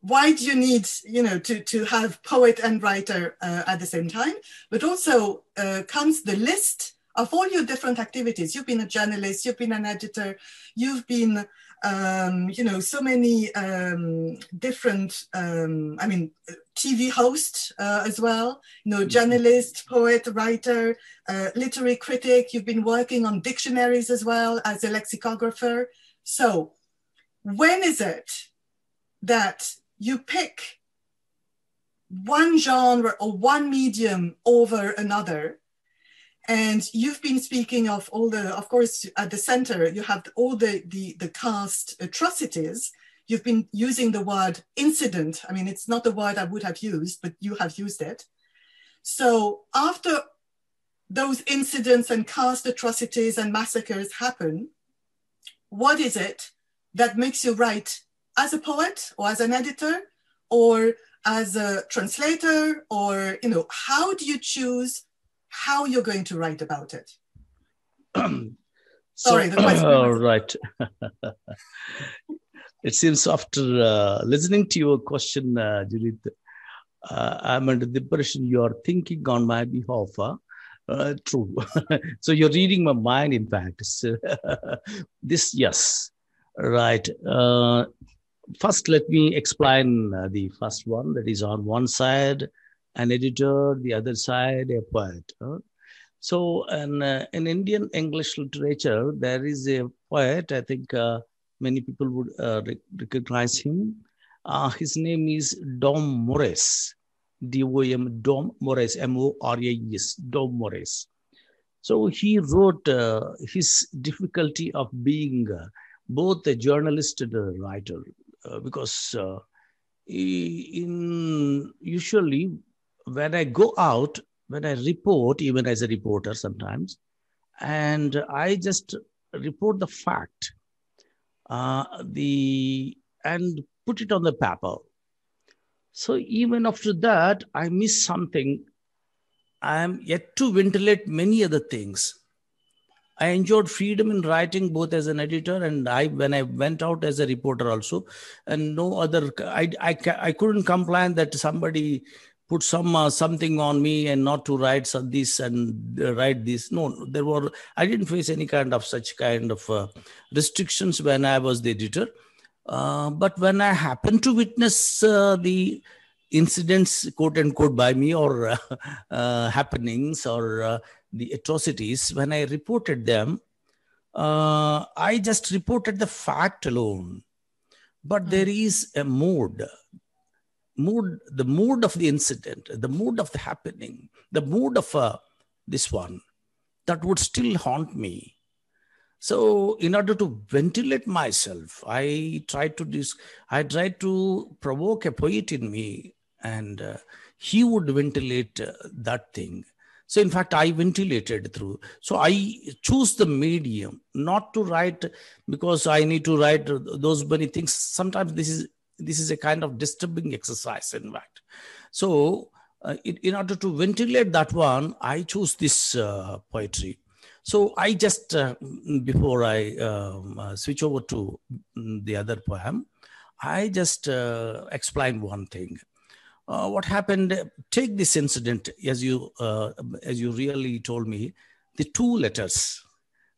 why do you need, you know, to, to have poet and writer uh, at the same time? But also uh, comes the list of all your different activities. You've been a journalist, you've been an editor, you've been um, you know, so many um, different, um, I mean, TV host uh, as well, you know, mm-hmm. journalist, poet, writer, uh, literary critic. You've been working on dictionaries as well as a lexicographer. So, when is it that you pick one genre or one medium over another and you've been speaking of all the, of course, at the center, you have all the, the, the caste atrocities. You've been using the word incident. I mean, it's not the word I would have used, but you have used it. So after those incidents and caste atrocities and massacres happen, what is it that makes you write as a poet or as an editor or as a translator or, you know, how do you choose how you're going to write about it. *clears throat* Sorry, the question. *clears throat* All right. *laughs* it seems after uh, listening to your question, uh, Judith, uh, I'm under the impression you are thinking on my behalf. Huh? Uh, true. *laughs* so you're reading my mind, in fact. *laughs* So, this, yes. Right. Uh, first, let me explain uh, the first one that is on one side an editor, the other side, a poet. Huh? So, an, uh, in Indian English literature, there is a poet, I think uh, many people would uh, re- recognize him. Uh, his name is Dom Morris, D O M, Dom Morris, M O R A S, Dom Morris. So, he wrote uh, his difficulty of being uh, both a journalist and a writer because in usually when I go out, when I report, even as a reporter sometimes, and I just report the fact, uh, the and put it on the paper. So even after that, I miss something. I am yet to ventilate many other things. I enjoyed freedom in writing both as an editor and I when I went out as a reporter also, and no other I I, I couldn't complain that somebody put some uh, something on me and not to write this and uh, write this no there were i didn't face any kind of such kind of uh, restrictions when i was the editor uh, but when i happened to witness uh, the incidents quote unquote by me or *laughs* uh, happenings or the atrocities when i reported them i just reported the fact alone but there mm. is a mode mood the mood of the incident the mood of the happening the mood of uh, this one that would still haunt me so in order to ventilate myself i tried to dis- i tried to provoke a poet in me and uh, he would ventilate uh, that thing so in fact i ventilated through so i choose the medium not to write because i need to write those many things sometimes this is this is a kind of disturbing exercise, in fact. So, uh, in, in, order to ventilate that one, I chose this uh, poetry. So, I just, uh, mm, before I um, uh, switch over to mm, the other poem, I just uh, explain one thing. Uh, what happened? Take this incident as you as you really told me. The two letters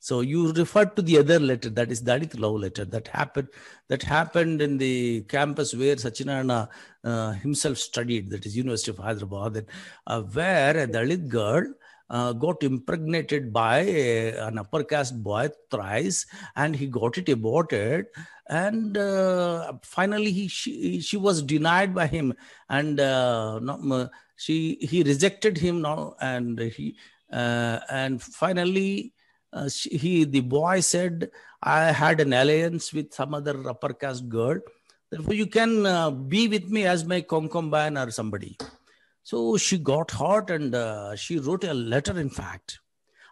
so you referred to the other letter, that is Dalit love letter that happened that happened in the campus where Sachinarana uh, himself studied, that is University of Hyderabad, uh, where a Dalit girl uh, got impregnated by a, an upper caste boy thrice and he got it aborted and uh, finally he she, she was denied by him and uh, not, uh, she he rejected him now and he uh, and finally uh, she, he the boy said i had an alliance with some other upper caste girl therefore you can uh, be with me as my concubine or somebody so she got hurt and uh, she wrote a letter in fact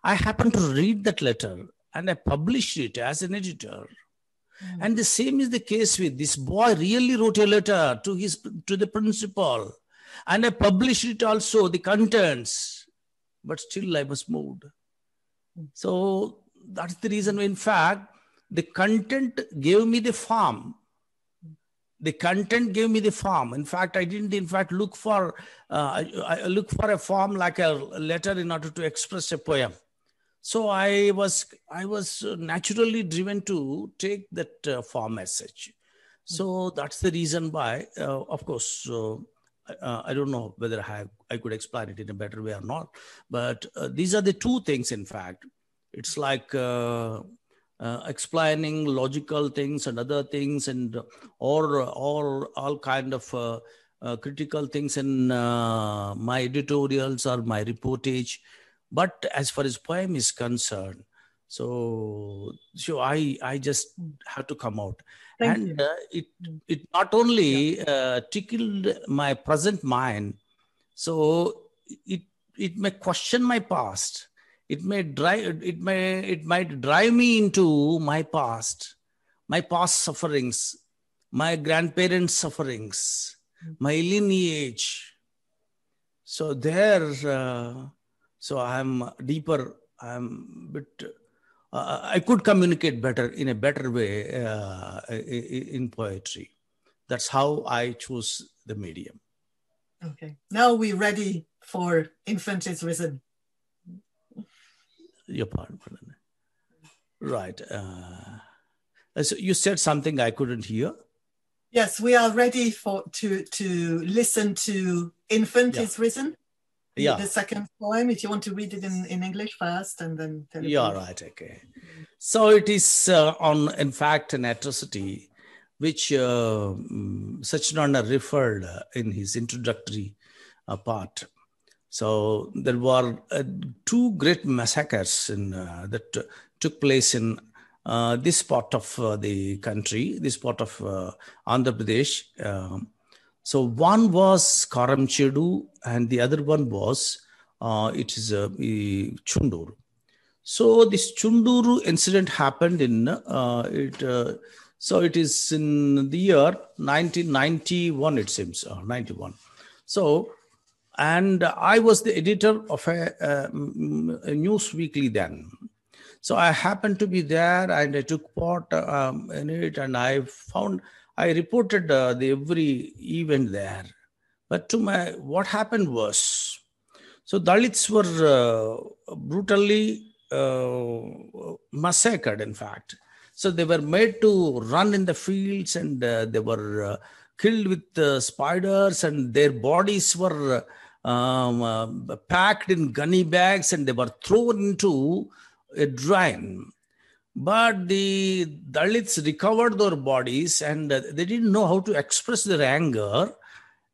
i happened to read that letter and i published it as an editor mm. and the same is the case with this boy really wrote a letter to his to the principal and i published it also the contents but still i was moved so that's the reason, in fact, the content gave me the form. The content gave me the form. In fact, I didn't, in fact, look for uh, I, I look for a form like a letter in order to express a poem. So I was I was naturally driven to take that uh, form message. So that's the reason why, uh, of course, uh, I, don't know whether I have I could explain it in a better way or not. But uh, these are the two things, in fact. It's like uh, uh, explaining logical things and other things, and or all all kind of uh, uh, critical things in uh, my editorials or my reportage. But as far as poem is concerned, so so I I just have to come out. Thank and uh, it it not only yeah. uh, tickled my present mind so it it may question my past. It may drive it may it might drive me into my past, my past sufferings, my grandparents' sufferings, my lineage. So there, uh, so I'm deeper. I'm bit. Uh, uh, I could communicate better in a better way uh, in poetry. That's how I chose the medium. Okay. Now we're ready for infant is risen. Your pardon. Right. Uh, so you said something I couldn't hear. Yes, we are ready for to to listen to infant yeah. is risen. Yeah. The second poem, if you want to read it in, in English first and then. Yeah, right. Okay. So it is uh, on, in fact, an atrocity which uh, mm, Sachinanda referred in his introductory uh, part. So there were uh, two great massacres in, uh, that t- took place in uh, this part of uh, the country, this part of uh, Andhra Pradesh. Um, so one was Karamchedu and the other one was it is uh, Chunduru. So this Chunduru incident happened in it so it is in the year 1991, it seems, uh, 91. So, and I was the editor of a, a, um, a news weekly then. So I happened to be there and I took part um, in it and I found, I reported uh, the every event there. But to my, what happened was, so Dalits were uh, brutally uh, massacred, in fact. So they were made to run in the fields and uh, they were uh, killed with uh, spiders and their bodies were um, uh, packed in gunny bags and they were thrown into a drain. But the Dalits recovered their bodies and they didn't know how to express their anger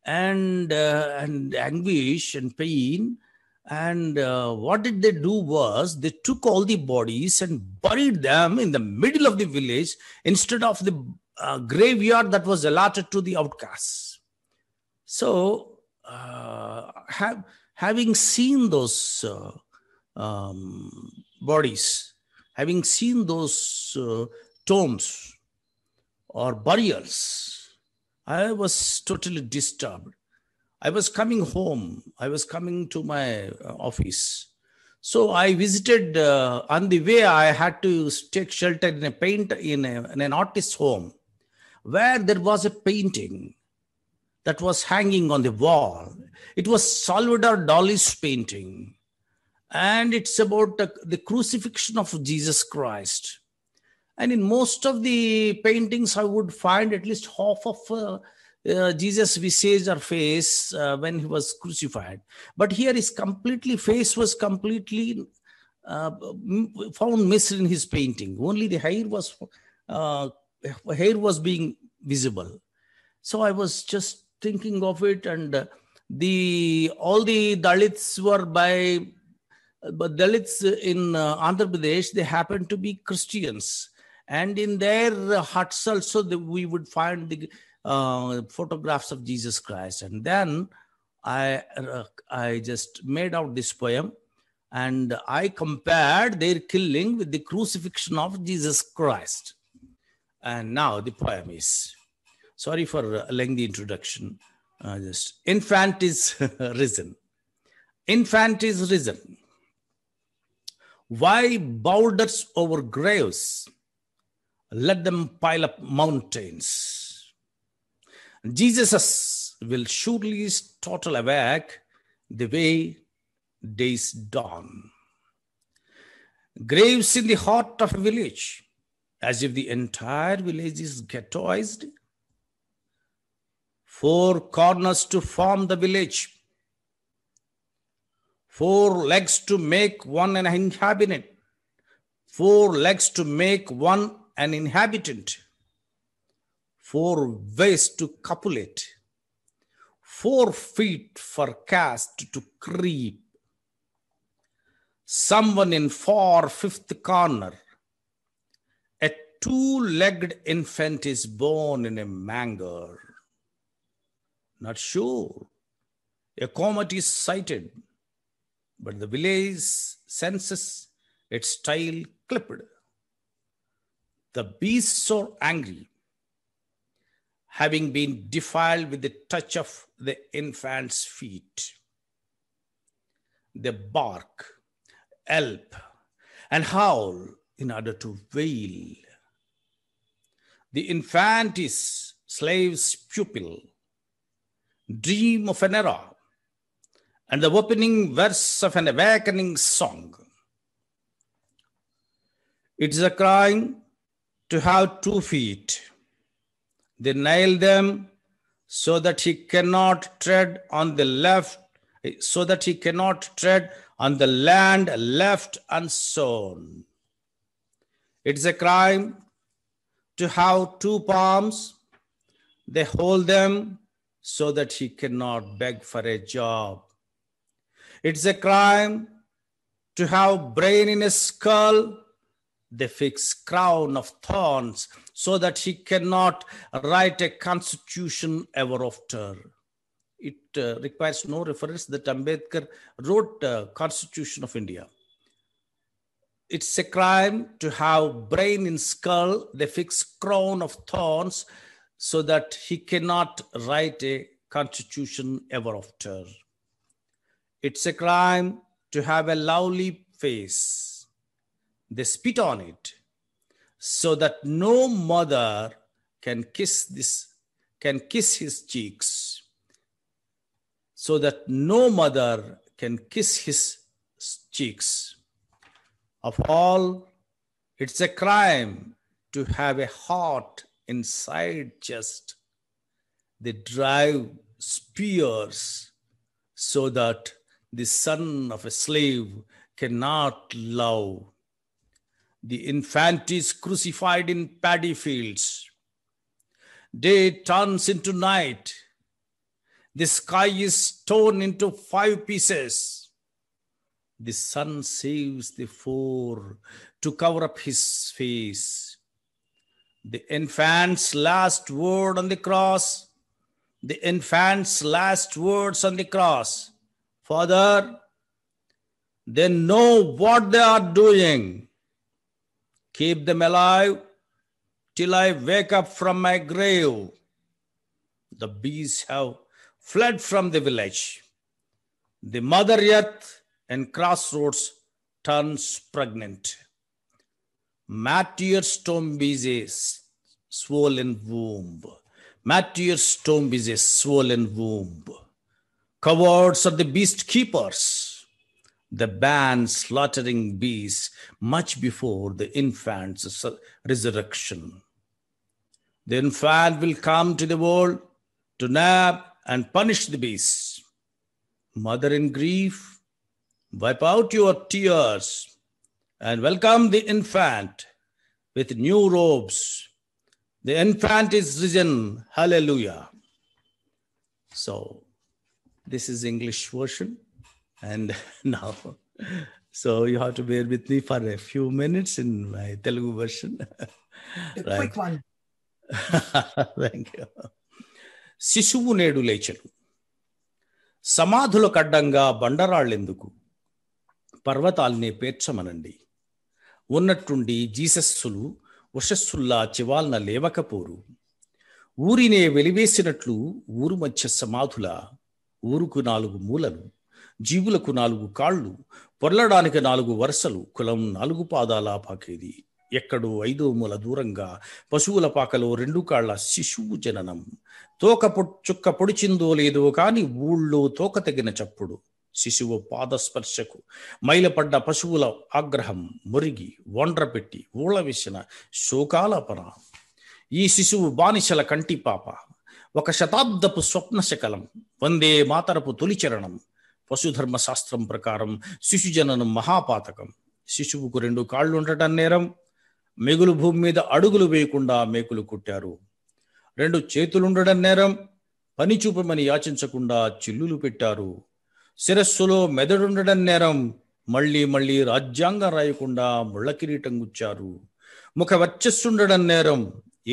and, and anguish and pain and uh, what did they do was they took all the bodies and buried them in the middle of the village instead of the uh, graveyard that was allotted to the outcasts. So, uh, have, having seen those uh, um, bodies, having seen those uh, tombs or burials, I was totally disturbed. I was coming home. I was coming to my uh, office. So I visited uh, on the way. I had to take shelter in a paint in, a, in an artist's home, where there was a painting that was hanging on the wall. It was Salvador Dali's painting, and it's about the, the crucifixion of Jesus Christ. And in most of the paintings, I would find at least half of uh, uh, Jesus visage or face uh, when he was crucified. But here his completely face was completely uh, found missing in his painting. Only the hair was uh, hair was being visible. So I was just thinking of it, and uh, the all the Dalits were by but Dalits in Andhra Pradesh they happened to be Christians and in their huts also the, we would find the uh, photographs of jesus christ and then i uh, i just made out this poem and i compared their killing with the crucifixion of jesus christ and now the poem is sorry for a lengthy introduction uh, just infant is *laughs* risen infant is risen why boulders over graves let them pile up mountains. Jesus will surely startle awake the way day's dawn. Graves in the heart of a village, as if the entire village is ghettoized. Four corners to form the village, four legs to make one an inhabitant, four legs to make one an inhabitant, four ways to copulate, four feet for cast to creep, someone in far fifth corner, a two-legged infant is born in a manger. Not sure. A comet is sighted, but the village senses its tail clipped. The beast so angry, having been defiled with the touch of the infant's feet. They bark, yelp, and howl in order to wail. The infant is slave's pupil, dream of an era, and the opening verse of an awakening song. It is a crying to have two feet. They nail them so that he cannot tread on the left, so that he cannot tread on the land left unsown. It is a crime to have two palms. They hold them so that he cannot beg for a job. It's a crime to have brain in a skull they fix crown of thorns so that he cannot write a constitution ever after it uh, requires no reference that ambedkar wrote uh, constitution of india it's a crime to have brain in skull they fix crown of thorns so that he cannot write a constitution ever after it's a crime to have a lovely face they spit on it so that no mother can kiss this can kiss his cheeks so that no mother can kiss his cheeks of all it's a crime to have a heart inside just they drive spears so that the son of a slave cannot love the infant is crucified in paddy fields. Day turns into night. The sky is torn into five pieces. The sun saves the four to cover up his face. The infant's last word on the cross, the infant's last words on the cross Father, they know what they are doing. Keep them alive till I wake up from my grave. The bees have fled from the village. The mother earth and crossroads turns pregnant. Matthias tomb is a swollen womb. Matthias tomb is a swollen womb. Cowards are the beast keepers the band slaughtering beasts much before the infant's resurrection. The infant will come to the world to nab and punish the beasts. Mother in grief, wipe out your tears and welcome the infant with new robes. The infant is risen. Hallelujah. So, this is English version. And *laughs* now, so you have to bear with me for a few minutes in my Telugu version. The *laughs* right. quick one. *laughs* Thank you. శిశువు నేడు లేచడు సమాధుల కడ్డంగా బండరాళ్ళెందుకు పర్వతాల్నే పేర్చమనండి ఉన్నట్టుండి జీసస్సులు ఉషస్సుల్లా చివాల్న లేవకపోరు ఊరినే వెలివేసినట్లు ఊరు మధ్య సమాధుల ఊరుకు నాలుగు మూలలు జీవులకు నాలుగు కాళ్ళు పొర్లడానికి నాలుగు వరుసలు కులం నాలుగు పాదాల పాకేది ఎక్కడో ఐదో మూల దూరంగా పశువుల పాకలో రెండు కాళ్ల శిశువు జననం తోక చుక్క పొడిచిందో లేదో కానీ ఊళ్ళో తోక తగిన చప్పుడు శిశువు పాదస్పర్శకు మైలపడ్డ పశువుల ఆగ్రహం మురిగి ఊళ్ళ ఊళవిసిన శోకాలపన ఈ శిశువు బానిసల కంటి పాప ఒక శతాబ్దపు స్వప్న శకలం వందే మాతరపు తొలిచరణం పశుధర్మ శాస్త్రం ప్రకారం శిశుజననం మహాపాతకం శిశువుకు రెండు కాళ్ళు ఉండటం నేరం మిగులు భూమి మీద అడుగులు వేయకుండా మేకులు కొట్టారు రెండు చేతులుండడం నేరం పని చూపమని యాచించకుండా చిల్లులు పెట్టారు శిరస్సులో మెదడుండటం నేరం మళ్ళీ మళ్ళీ రాజ్యాంగం రాయకుండా ముళ్ళ కిరీటం గుచ్చారు ముఖ వర్చస్సుండడం నేరం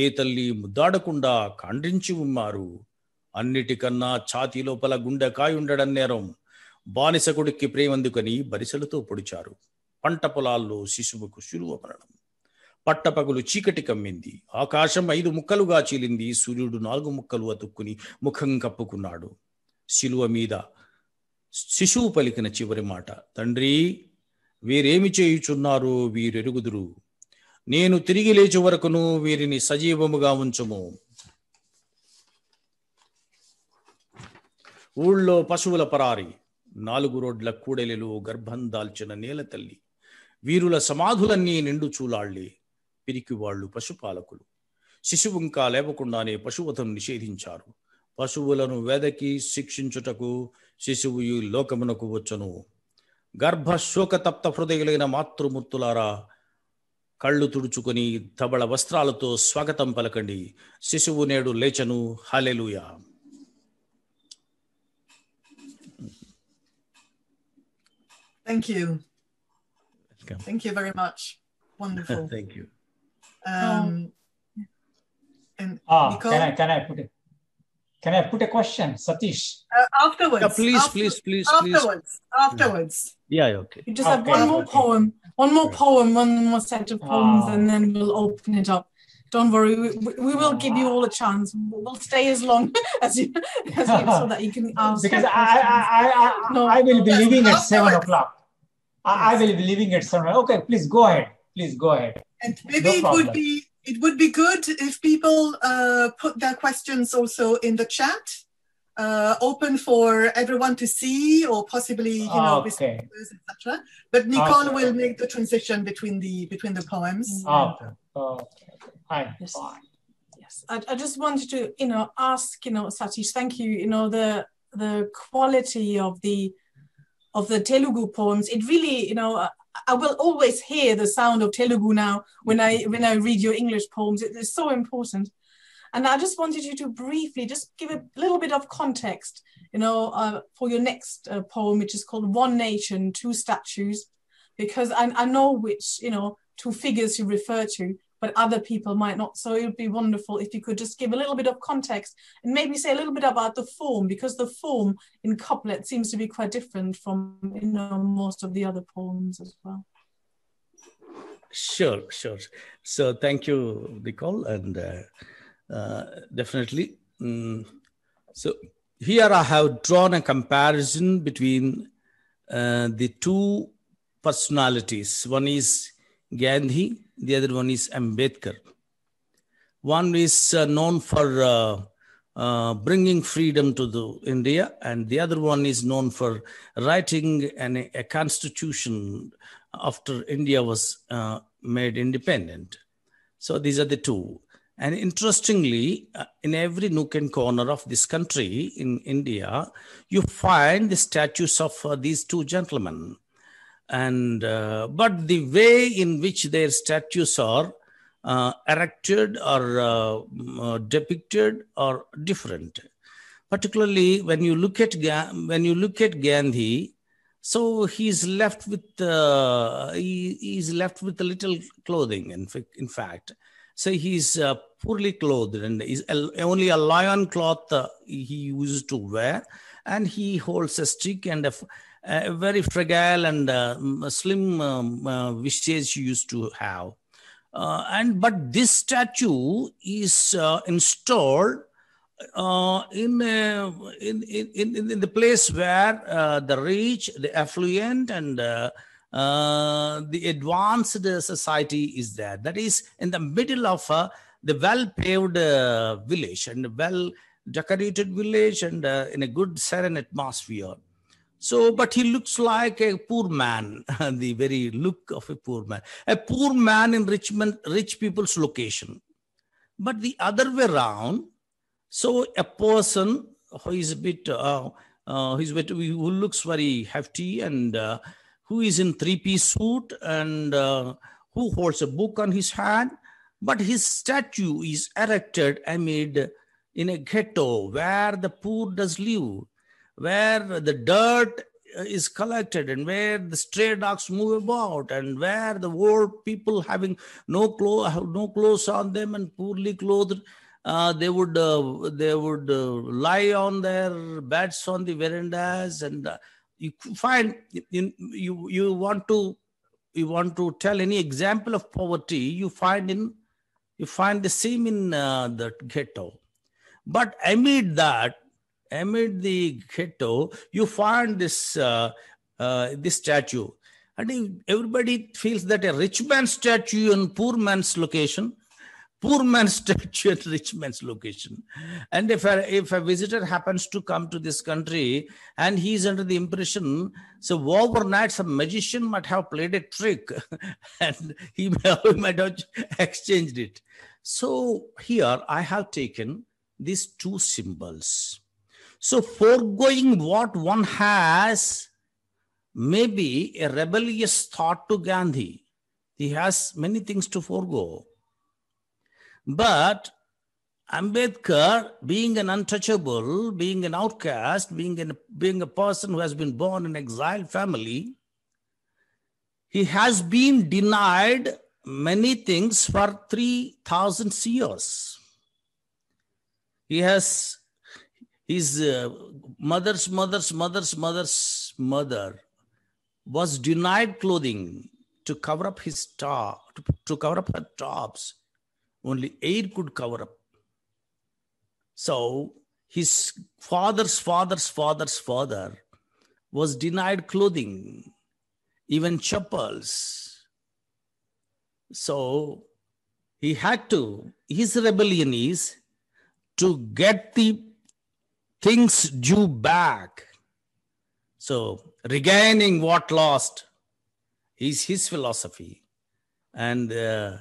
ఏ తల్లి ముద్దాడకుండా ఖండించి ఉమ్మారు అన్నిటికన్నా ఛాతీ లోపల ఉండడం నేరం బానిసకుడికి ప్రేమందుకని బరిసెలతో పొడిచారు పంట పొలాల్లో శిశువుకు సులువ మరణం పట్టపగులు చీకటి కమ్మింది ఆకాశం ఐదు ముక్కలుగా చీలింది సూర్యుడు నాలుగు ముక్కలు అతుక్కుని ముఖం కప్పుకున్నాడు శిలువ మీద శిశువు పలికిన చివరి మాట తండ్రి వీరేమి చేయుచున్నారు వీరెరుగుదురు నేను తిరిగి లేచి వరకును వీరిని సజీవముగా ఉంచము ఊళ్ళో పశువుల పరారి నాలుగు రోడ్ల కూడలిలో గర్భం దాల్చిన నేల తల్లి వీరుల సమాధులన్నీ నిండు పిరికి పిరికివాళ్ళు పశుపాలకులు శిశువు ఇంకా లేవకుండానే పశువతం నిషేధించారు పశువులను వేదకి శిక్షించుటకు శిశువు ఈ లోకమునకు వచ్చను గర్భశోక తప్త హృదయులైన మాతృమూర్తులారా కళ్ళు తుడుచుకొని తబల వస్త్రాలతో స్వాగతం పలకండి శిశువు నేడు లేచను hallelujah Thank you. Thank you very much. Wonderful. *laughs* Thank you. Um, um and oh, Nicole? can I can I put it? Can I put a question, Satish? Uh, afterwards. Yeah, please, after, please, please, Afterwards. Please. Afterwards. Yeah. yeah, okay. You just okay. have one more poem, one more poem, one more set of poems, oh. and then we'll open it up. Don't worry, we, we will give you ah. all a chance. We'll stay as long *laughs* as you, as you so that you can *laughs* ask. Because I, I, I, I, no, I will be leaving at seven o'clock. I, I will be leaving it somewhere. Okay, please go ahead. Please go ahead. And maybe no it would be it would be good if people uh, put their questions also in the chat, uh, open for everyone to see, or possibly you know, okay. etc. But Nicole okay. will make the transition between the between the poems. Okay. Okay. Yes. yes. I, I just wanted to you know ask you know Satish, thank you. You know the the quality of the of the Telugu poems, it really, you know, I will always hear the sound of Telugu now when I when I read your English poems. It is so important. And I just wanted you to briefly just give a little bit of context, you know, uh, for your next uh, poem, which is called One Nation, Two Statues, because I, I know which, you know, two figures you refer to but other people might not. So it would be wonderful if you could just give a little bit of context and maybe say a little bit about the form, because the form in couplet seems to be quite different from you know most of the other poems as well. Sure, sure. So thank you, Nicole, and uh, uh, definitely. Mm, so here I have drawn a comparison between uh, the two personalities. One is Gandhi, the other one is Ambedkar. One is uh, known for uh, uh, bringing freedom to the India, and the other one is known for writing an, a constitution after India was uh, made independent. So these are the two. And interestingly, uh, in every nook and corner of this country in India, you find the statues of uh, these two gentlemen and uh, but the way in which their statues are uh, erected or uh, uh, depicted are different particularly when you look at Ga- when you look at gandhi so he's left with uh, he, he's left with a little clothing in, fact, in fact so he's uh, poorly clothed and is only a lion cloth he used to wear and he holds a stick and a f- uh, very fragile and uh, slim um, uh, wishes she used to have. Uh, and but this statue is uh, installed uh, in, in, in, in the place where the rich, the affluent, and the advanced society is there. That is in the middle of the well-paved village and well-decorated village, and in a good serene atmosphere so, but he looks like a poor man, *laughs* the very look of a poor man, a poor man in rich, rich people's location. But the other way around, so a person who is a bit, uh, uh, who looks very hefty and uh, who is in three-piece suit and uh, who holds a book on his hand, but his statue is erected amid in a ghetto where the poor does live where the dirt is collected and where the stray dogs move about and where the old people having no clothes no clothes on them and poorly clothed uh, they would uh, they would uh, lie on their beds on the verandas and uh, you find in, you you want to you want to tell any example of poverty you find in you find the same in uh, the ghetto but amid that amid the ghetto, you find this uh, uh, this statue, and everybody feels that a rich man's statue in poor man's location, poor man's *laughs* statue at rich man's location. And if a, if a visitor happens to come to this country and he's under the impression, so overnight some magician might have played a trick, *laughs* and *laughs* he might have exchanged it. So here I have taken these two symbols so, foregoing what one has may be a rebellious thought to Gandhi. He has many things to forego. But Ambedkar, being an untouchable, being an outcast, being, an, being a person who has been born in exiled family, he has been denied many things for 3,000 years. He has his uh, mother's mother's mother's mother's mother was denied clothing to cover up his top to, to cover up her tops only air could cover up so his father's father's father's father was denied clothing even chapels so he had to his rebellion is to get the things due back. So, regaining what lost is his philosophy. And uh,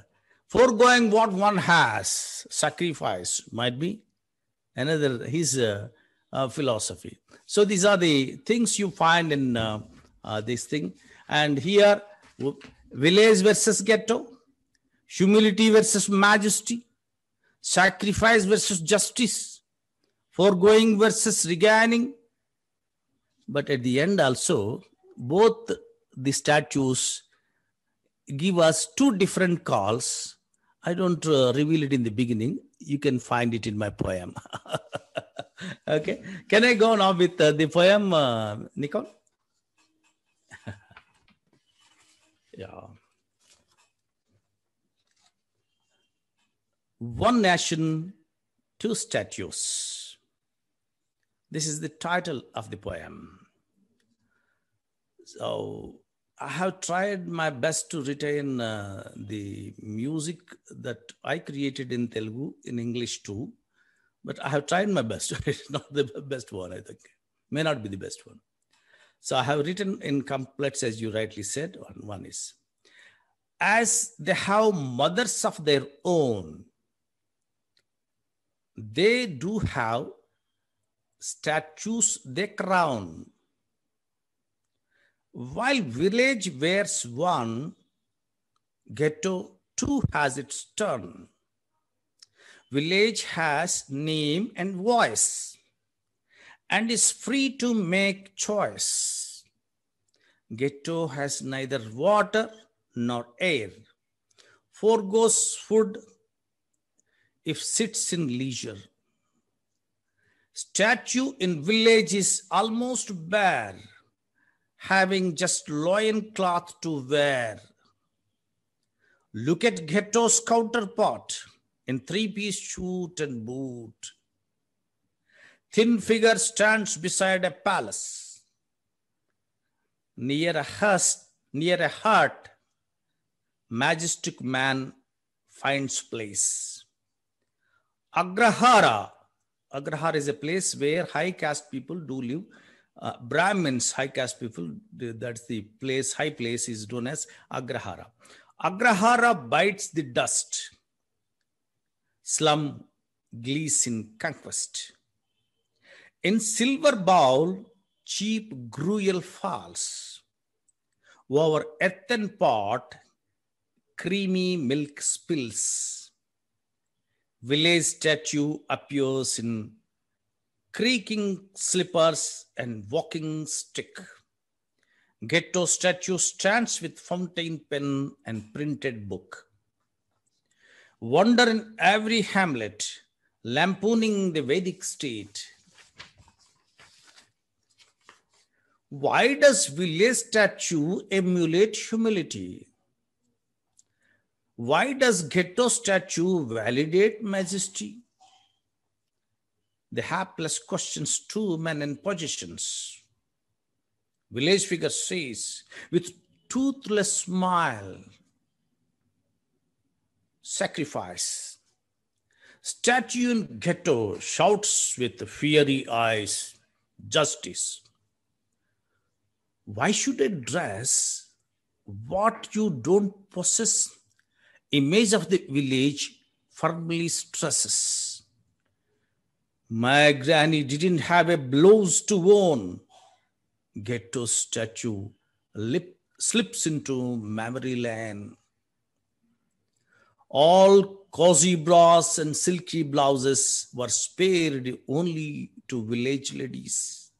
foregoing what one has, sacrifice might be another his uh, uh, philosophy. So, these are the things you find in uh, uh, this thing. And here, village versus ghetto, humility versus majesty, sacrifice versus justice, foregoing versus regaining. But at the end also, both the statues give us two different calls. I don't uh, reveal it in the beginning. You can find it in my poem. *laughs* okay. Can I go now with uh, the poem, uh, Nicole? *laughs* yeah. One nation, two statues. This is the title of the poem. So I have tried my best to retain uh, the music that I created in Telugu, in English too, but I have tried my best. *laughs* it's not the best one, I think. May not be the best one. So I have written in couplets, as you rightly said, one, one is. As they have mothers of their own, they do have statues the crown. While village wears one, ghetto too has its turn. Village has name and voice and is free to make choice. Ghetto has neither water nor air, forgoes food if sits in leisure Statue in village is almost bare, having just loin cloth to wear. Look at ghetto's counterpart in three-piece suit and boot. Thin figure stands beside a palace. Near a hus, near a hut, majestic man finds place. Agrahara Agrahar is a place where high caste people do live. Uh, Brahmins, high caste people, that's the place, high place is known as Agrahara. Agrahara bites the dust. Slum glees in conquest. In silver bowl, cheap gruel falls. Over earthen pot, creamy milk spills village statue appears in creaking slippers and walking stick. Ghetto statue stands with fountain pen and printed book. Wonder in every hamlet, lampooning the Vedic state. Why does village statue emulate humility? Why does ghetto statue validate majesty? The hapless questions two men in positions. Village figure says, with toothless smile, sacrifice. Statue in ghetto shouts with fiery eyes, justice. Why should I dress what you don't possess? image of the village firmly stresses. My granny didn't have a blouse to own. Ghetto statue lip, slips into memory lane. All cozy bras and silky blouses were spared only to village ladies.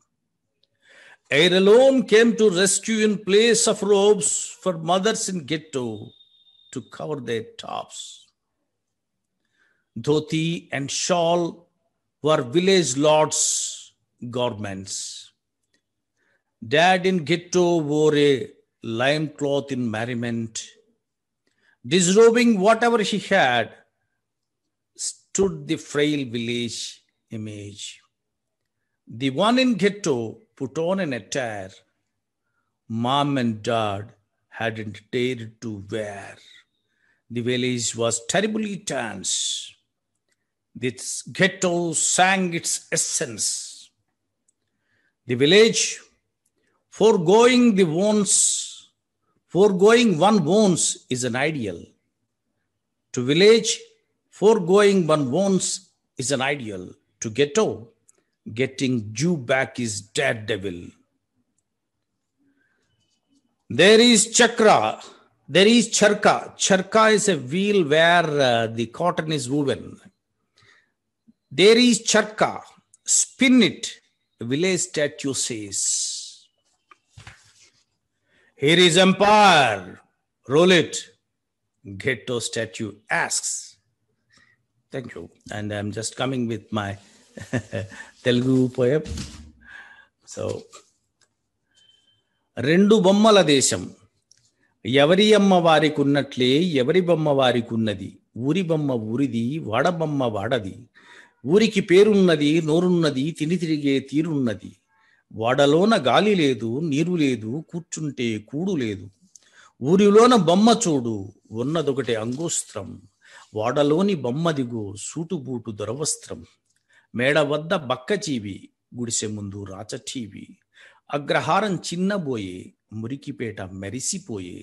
Air alone came to rescue in place of robes for mothers in ghetto to cover their tops. Dhoti and shawl were village lords' garments. Dad in ghetto wore a lime cloth in merriment, disrobing whatever he had, stood the frail village image. The one in ghetto put on an attire mom and dad hadn't dared to wear. The village was terribly tense. This ghetto sang its essence. The village, foregoing the wants, foregoing one wants is an ideal. To village, foregoing one wants is an ideal. To ghetto, getting Jew back is daredevil. There is chakra there is charka. Charka is a wheel where uh, the cotton is woven. There is charka. Spin it, village statue says. Here is empire. Roll it. Ghetto statue asks. Thank you. And I'm just coming with my *laughs* Telugu poem. So, Rendu Bommala Desham. ఎవరి అమ్మ వారికి ఉన్నట్లే ఎవరి బొమ్మ వారికి ఉన్నది ఊరి బొమ్మ ఊరిది వాడబొమ్మ వాడది ఊరికి పేరున్నది నోరున్నది తిని తిరిగే తీరున్నది వాడలోన గాలి లేదు నీరు లేదు కూర్చుంటే కూడు లేదు ఊరిలోన బొమ్మ చూడు ఉన్నదొకటి అంగోస్త్రం వాడలోని దిగో సూటుబూటు దురవస్త్రం మేడ వద్ద బక్కచీవి గుడిసె ముందు రాచఠీవి అగ్రహారం చిన్నబోయే మురికిపేట మెరిసిపోయి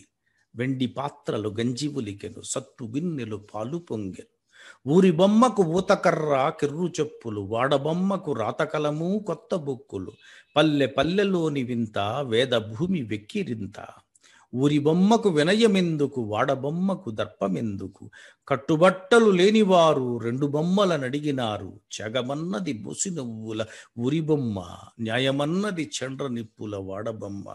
వెండి పాత్రలు గంజివులికెను సత్తు గిన్నెలు పాలు పొంగెను ఊరి బొమ్మకు ఊతకర్ర కిర్రు చెప్పులు వాడబొమ్మకు రాతకలము కొత్త బొక్కులు పల్లె పల్లెలోని వింత వేద భూమి వెక్కిరింత ఊరి బొమ్మకు వినయమెందుకు వాడబొమ్మకు దర్పమెందుకు కట్టుబట్టలు లేనివారు రెండు బొమ్మల నడిగినారు చెగమన్నది బొసి నవ్వుల ఊరి బొమ్మ న్యాయమన్నది చండ్ర నిప్పుల వాడబొమ్మ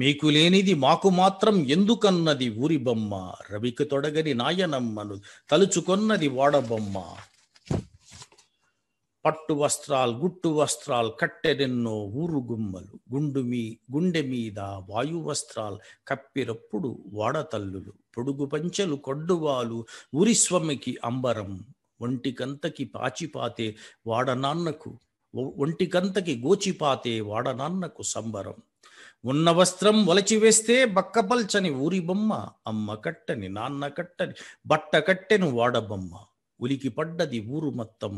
మీకు లేనిది మాకు మాత్రం ఎందుకన్నది ఊరి బొమ్మ రవికి తొడగని నాయనమ్మను తలుచుకొన్నది వాడబొమ్మ పట్టు వస్త్రాలు గుట్టు వస్త్రాలు కట్టెనెన్నో ఊరు గుమ్మలు గుండు మీ గుండె మీద వాయు వస్త్రాలు కప్పిరప్పుడు వాడతల్లులు పొడుగు పంచెలు కొడ్డువాలు ఊరి స్వమికి అంబరం ఒంటికంతకి పాచిపాతే వాడనాన్నకు ఒంటికంతకి గోచిపాతే వాడనాన్నకు సంబరం ఉన్న వస్త్రం వలచివేస్తే బక్కపల్చని ఊరి బొమ్మ అమ్మ కట్టని నాన్న కట్టని బట్ట కట్టెను వాడబొమ్మ ఉలికి పడ్డది ఊరు మొత్తం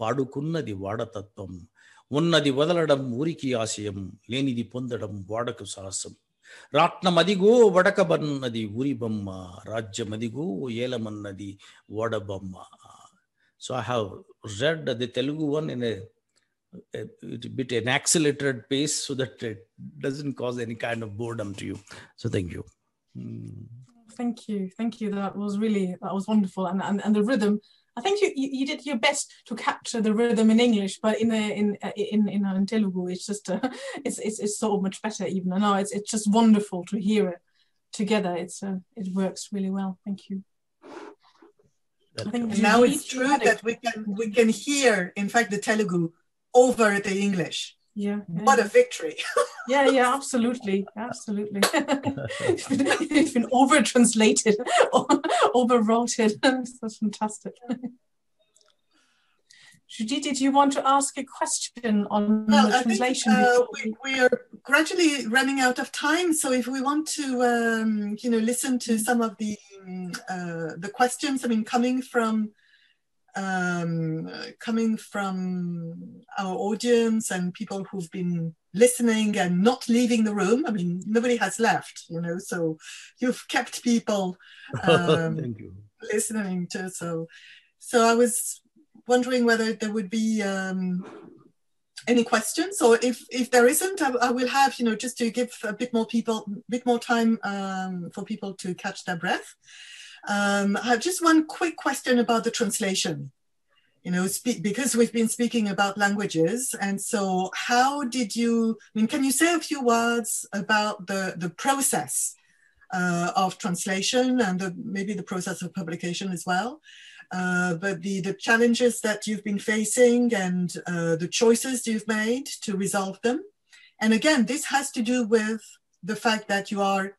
పాడుకున్నది వాడతత్వం ఉన్నది వదలడం ఊరికి ఆశయం లేనిది పొందడం వాడకు సాహసం రాట్నమదిగో వడకబన్నది ఊరి బొమ్మ రాజ్యమదిగో ఏలమన్నది వాడబొమ్మ సో ఐ హ్యావ్ రెడ్ అది Telugu one a, a bit an accelerated pace so that it doesn't cause any kind of boredom to you so thank you mm. thank you thank you that was really that was wonderful and and, and the rhythm I think you, you did your best to capture the rhythm in English, but in a, in in in, uh, in Telugu, it's just uh, a, *laughs* it's, it's it's so much better. Even I know it's it's just wonderful to hear it together. It's a, uh, it works really well. Thank you. now it's true that we can we can hear, in fact, the Telugu over the English. Yeah, yeah. What a victory. yeah, yeah, absolutely. Absolutely. *laughs* it's, been, it's been over translated, *laughs* over it. *laughs* That's fantastic. Judy, did you want to ask a question on well, the translation? Think, uh, we, we, are gradually running out of time, so if we want to, um, you know, listen to mm-hmm. some of the mm, uh, the questions, I mean, coming from um, coming from our audience and people who've been listening and not leaving the room. I mean, nobody has left, you know, so you've kept people *laughs* um, you. listening to. So, so I was wondering whether there would be um, any questions, or if if there isn't, I, I, will have you know just to give a bit more people, a bit more time um, for people to catch their breath. Um, I have just one quick question about the translation. You know, speak, because we've been speaking about languages, and so how did you? I mean, can you say a few words about the the process uh, of translation and the, maybe the process of publication as well? Uh, but the the challenges that you've been facing and uh, the choices you've made to resolve them. And again, this has to do with the fact that you are,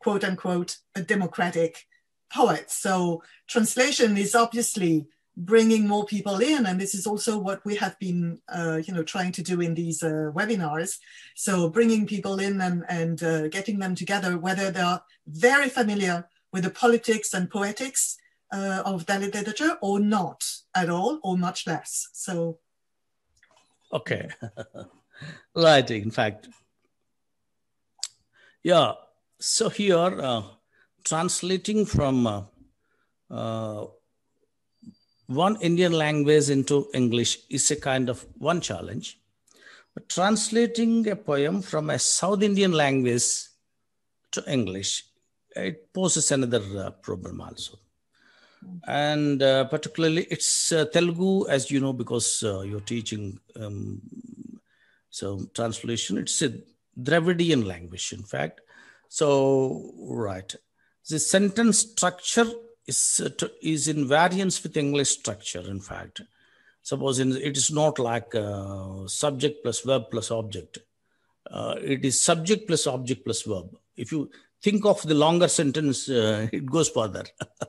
quote unquote, a democratic poets. So translation is obviously bringing more people in and this is also what we have been uh, you know trying to do in these uh, webinars so bringing people in and, and uh, getting them together whether they are very familiar with the politics and poetics uh, of Delhi literature or not at all or much less so okay *laughs* right in fact yeah so here uh, translating from uh, uh, one Indian language into English is a kind of one challenge. But translating a poem from a South Indian language to English, it poses another uh, problem also. And uh, particularly, it's uh, Telugu, as you know, because uh, you're teaching um, so translation. It's a Dravidian language, in fact. So, right the sentence structure is, is in variance with English structure, in fact. Suppose in, it is not like uh, subject plus verb plus object. Uh, it is subject plus object plus verb. If you think of the longer sentence, uh, *laughs* it goes further.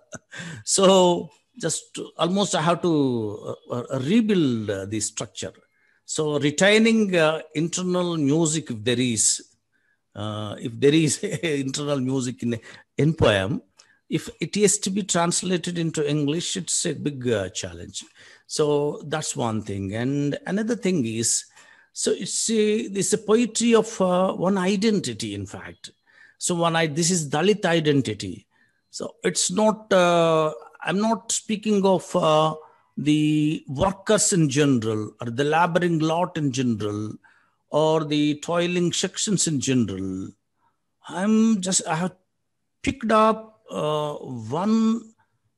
*laughs* so just almost I have to uh, uh, rebuild the structure. So retaining internal music, if there is, uh, if there is *laughs* internal music in, in poem, if it is to be translated into English, it's a big uh, challenge. So that's one thing. And another thing is, so it's a, it's a poetry of uh, one identity, in fact. So one, I, this is Dalit identity. So it's not, uh, I'm not speaking of uh, the workers in general or the laboring lot in general or the toiling sections in general, I'm just I have picked up uh, one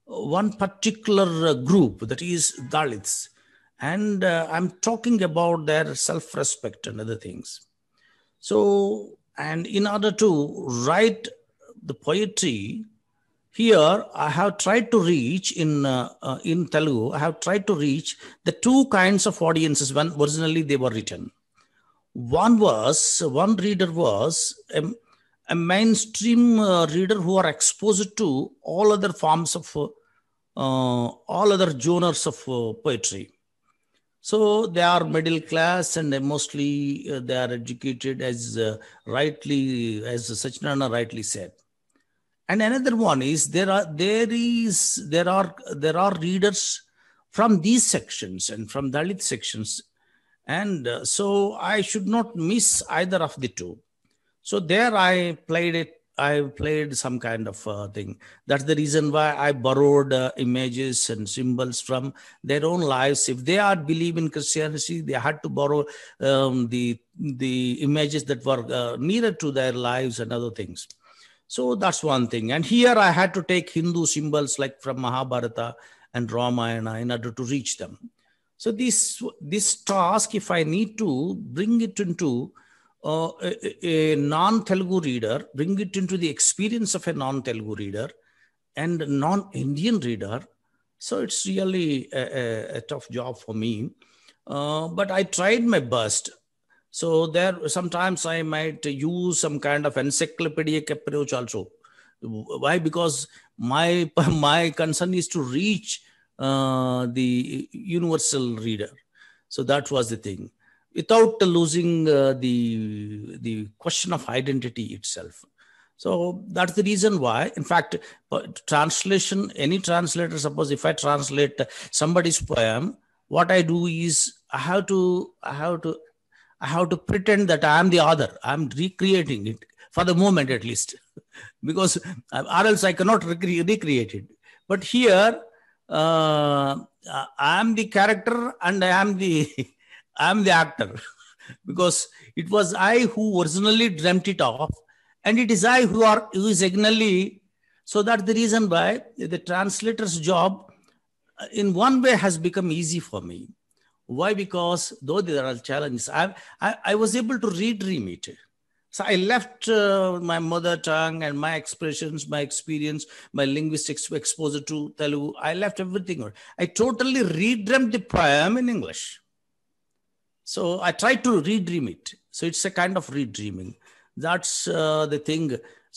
one particular group that is Dalits, and uh, I'm talking about their self-respect and other things. So, and in order to write the poetry, here I have tried to reach in uh, uh in Telugu. I have tried to reach the two kinds of audiences when originally they were written one was one reader was a mainstream uh, reader who are exposed to all other forms of uh, all other genres of uh, poetry so they are middle class and they mostly uh, they are educated as uh, rightly as sachinana rightly said and another one is there are there is there are there are readers from these sections and from dalit sections and uh, so I should not miss either of the two. So there I played it. I played some kind of uh, thing. That's the reason why I borrowed uh, images and symbols from their own lives. If they are believe in Christianity, they had to borrow um, the the images that were uh, nearer to their lives and other things. So that's one thing. And here I had to take Hindu symbols like from Mahabharata and Ramayana in order to reach them. So this, this task, if I need to bring it into uh, a, a non-Telugu reader, bring it into the experience of a non-Telugu reader and non-Indian reader, so it's really a, a, a tough job for me. Uh, but I tried my best. So there, sometimes I might use some kind of encyclopedic approach also. Why? Because my *laughs* my concern is to reach uh, the universal reader. So that was the thing, without losing uh, the the question of identity itself. So that's the reason why. In fact, translation, any translator, suppose if I translate somebody's poem, what I do is I have to I have to I have to pretend that I am the author. I'm recreating it for the moment at least, *laughs* because uh, or else I cannot recreate it. But here uh, I am the character and I am the *laughs* I am the actor *laughs* because it was I who originally dreamt it off, and it is I who are who is originally. So that the reason why the translator's job, uh, in one way, has become easy for me. Why? Because though there are challenges, I I, I was able to redream it. So I left uh, my mother tongue and my expressions, my experience, my linguistic exposure to Telugu. I left everything. I totally redreamed the poem in English. So I tried to redream it. So it's a kind of redreaming. That's uh, the thing.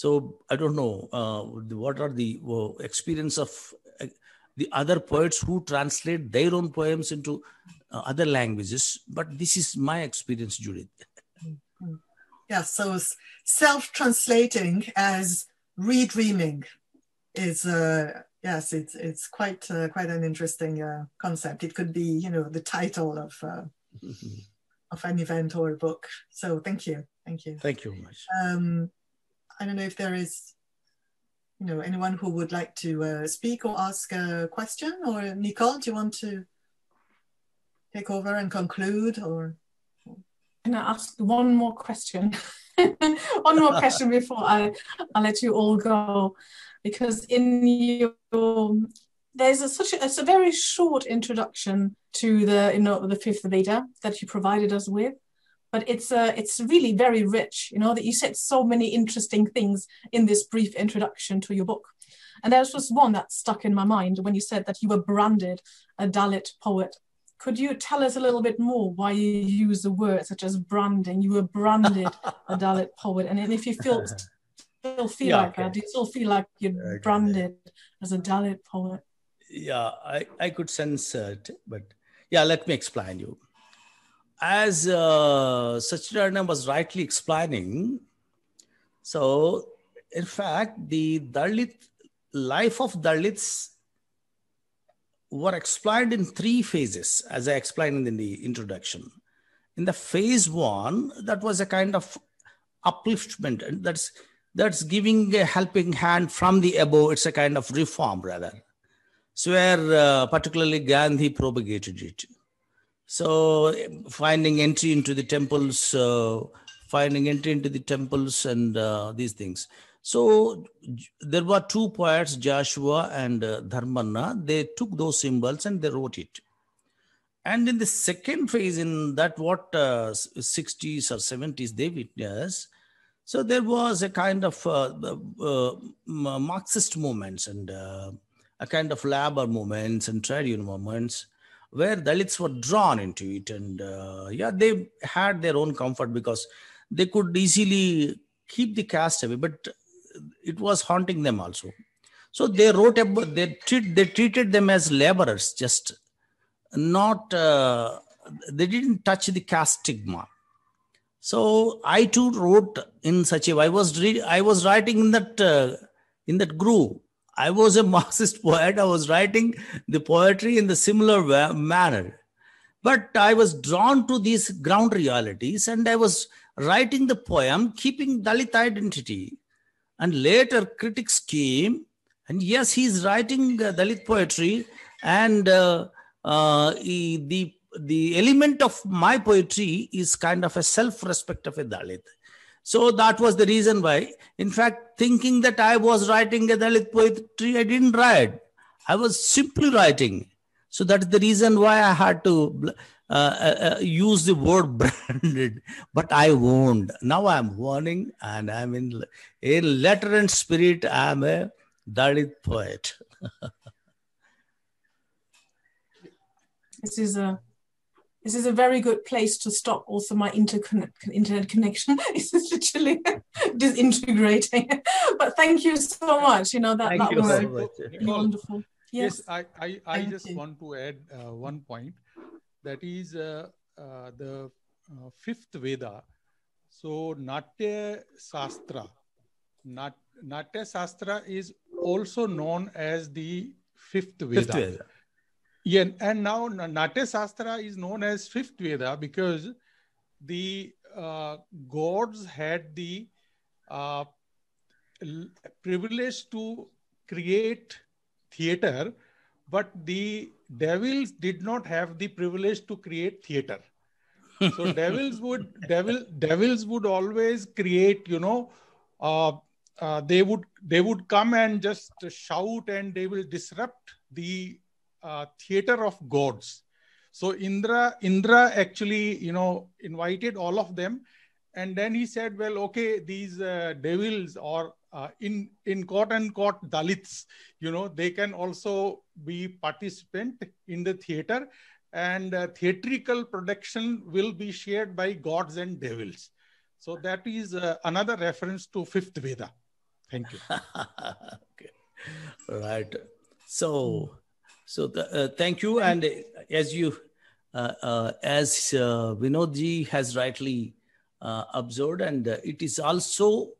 So I don't know uh, what are the uh, experience of uh, the other poets who translate their own poems into uh, other languages, but this is my experience, Judith. Mm-hmm. Yeah, so self-translating as redreaming is uh, yes, it's it's quite uh, quite an interesting uh, concept. It could be you know the title of uh, mm-hmm. of an event or a book. So thank you, thank you, thank you very much. Um, I don't know if there is you know anyone who would like to uh, speak or ask a question. Or Nicole, do you want to take over and conclude or? Can I ask one more question? *laughs* one more question *laughs* before I, I let you all go. Because in your there's a such a, it's a very short introduction to the you know the fifth Veda that you provided us with, but it's uh, it's really very rich. You know that you said so many interesting things in this brief introduction to your book, and there was just one that stuck in my mind when you said that you were branded a Dalit poet could you tell us a little bit more why you use the word such as branding? You were branded a Dalit *laughs* poet, and if you feel *laughs* still feel yeah, like okay. that, do you still feel like you're okay. branded as a Dalit poet? Yeah, I, I could sense it, but yeah, let me explain you. As uh, Satchitananda was rightly explaining, so in fact, the Dalit life of Dalits were explained in three phases, as I explained in the introduction. In the phase one, that was a kind of upliftment, and that's that's giving a helping hand from the above. It's a kind of reform, rather. So, where uh, particularly Gandhi propagated it. So, finding entry into the temples, uh, finding entry into the temples, and uh, these things. So there were two poets, Joshua and uh, Dharmanna. They took those symbols and they wrote it. And in the second phase, in that what uh, 60s or 70s they witnessed, so there was a kind of uh, uh Marxist movements and uh, a kind of labor movements and trade union movements where Dalits were drawn into it. And uh, yeah, they had their own comfort because they could easily keep the caste away. But it was haunting them also so they wrote about they treat they treated them as laborers just not uh, they didn't touch the caste stigma so i too wrote in such a way i was i was writing in that uh, in that groove i was a *laughs* marxist poet i was writing the poetry in the similar manner but i was drawn to these ground realities and i was writing the poem keeping dalit identity and later critics came, and yes, he's writing uh, Dalit poetry, and uh, uh, the the element of my poetry is kind of a self-respect of a Dalit. So that was the reason why. In fact, thinking that I was writing a Dalit poetry, I didn't write. I was simply writing. So that is the reason why I had to uh, uh, uh, use the word *laughs* branded, but I won't. Now I'm warning and I'm in, in letter and spirit, I'm a Dalit poet. *laughs* this is a this is a very good place to stop also my intercon- internet connection *laughs* is literally disintegrating but thank you so much you know that, thank that was so Nicole, wonderful yes, yes I, I, I just you. want to add uh, one point that is uh, uh, the uh, fifth Veda. So Natya Sastra, Nat, Natya Sastra is also known as the fifth Veda. Fifth Veda. Yeah, and now Natya Sastra is known as fifth Veda because the uh, gods had the uh, privilege to create theater, but the devils did not have the privilege to create theater so *laughs* devils would devil devils would always create you know uh, uh, they would they would come and just shout and they will disrupt the uh, theater of gods so indra indra actually you know invited all of them and then he said well okay these uh, devils or uh, in in court quote unquote dalits you know they can also be participant in the theater and uh, theatrical production will be shared by gods and devils so that is uh, another reference to fifth veda thank you *laughs* okay. right so so the, uh, thank you and as you uh, as uh, vinodji has rightly observed and it is also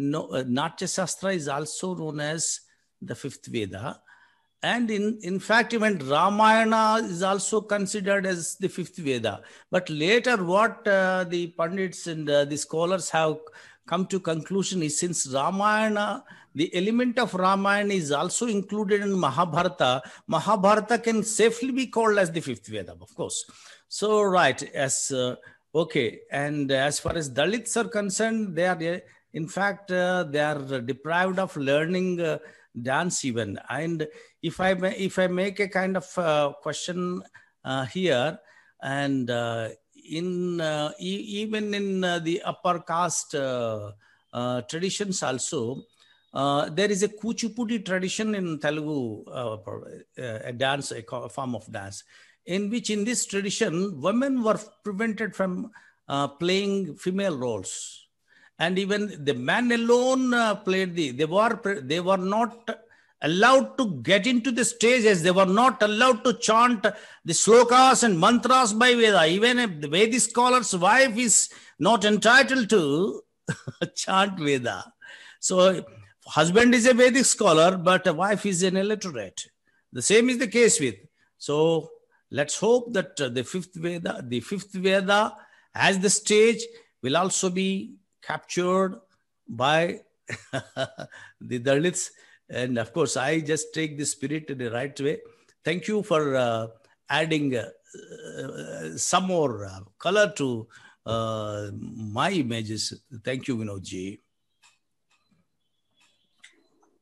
no, uh, Natya Shastra is also known as the fifth Veda. And in, in fact, even Ramayana is also considered as the fifth Veda. But later, what uh, the pundits and uh, the scholars have come to conclusion is since Ramayana, the element of Ramayana is also included in Mahabharata, Mahabharata can safely be called as the fifth Veda, of course. So, right, as uh, okay, and as far as Dalits are concerned, they are in fact uh, they are deprived of learning uh, dance even and if i if i make a kind of uh, question uh, here and uh, in uh, e- even in the upper caste traditions also there is a kuchipudi tradition in telugu a dance a form of dance in which in this tradition women were prevented from playing female roles and even the man alone uh, played the they were they were not allowed to get into the stages they were not allowed to chant the slokas and mantras by veda even the vedic scholar's wife is not entitled to *laughs* chant veda so husband is a vedic scholar but a wife is an illiterate the same is the case with so let's hope that the fifth veda the fifth veda as the stage will also be captured by *laughs* the Dalits. And of course, I just take the spirit in the right way. Thank you for uh, adding uh, uh some more uh, color to uh, my images. Thank you, Vinodji.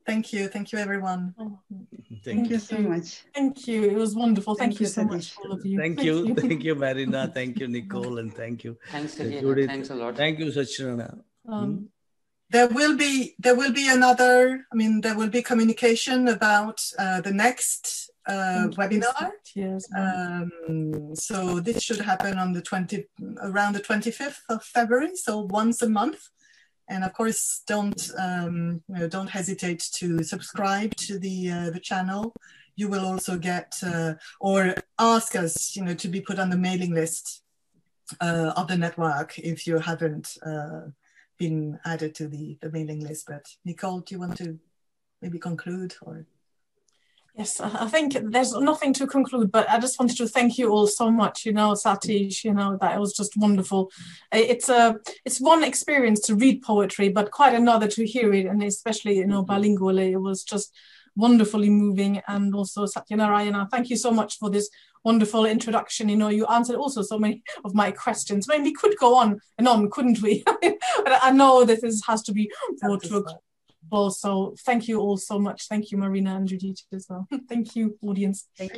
Thank you. Thank you, everyone. Thank, Thank you. you so much. Thank you. It was wonderful. Thank, Thank you, so much, all of you. Thank, Thank you. you. *laughs* Thank you, Marina. *laughs* Thank you, Nicole. And thank you. Thanks again. Thanks a lot. Thank you, Sachinana. Um, hmm? there will be there will be another. I mean, there will be communication about uh, the next uh, webinar. Yes. Um, so this should happen on the twenty around the twenty fifth of February. So once a month. And of course, don't um, you know, don't hesitate to subscribe to the uh, the channel. You will also get uh, or ask us, you know, to be put on the mailing list uh, of the network if you haven't uh, been added to the, the mailing list. But Nicole, do you want to maybe conclude or? Yes, I think there's nothing to conclude, but I just wanted to thank you all so much. You know, Satish, you know that was just wonderful. It's a it's one experience to read poetry, but quite another to hear it, and especially you know mm-hmm. bilingually, it was just wonderfully moving. And also Satyanarayana, thank you so much for this wonderful introduction. You know, you answered also so many *laughs* of my questions. I mean, we could go on and on, couldn't we? *laughs* but I know that this has to be brought to a well. So thank you all so much. Thank you, Marina and Judith as well. *laughs* thank you, audience. Thank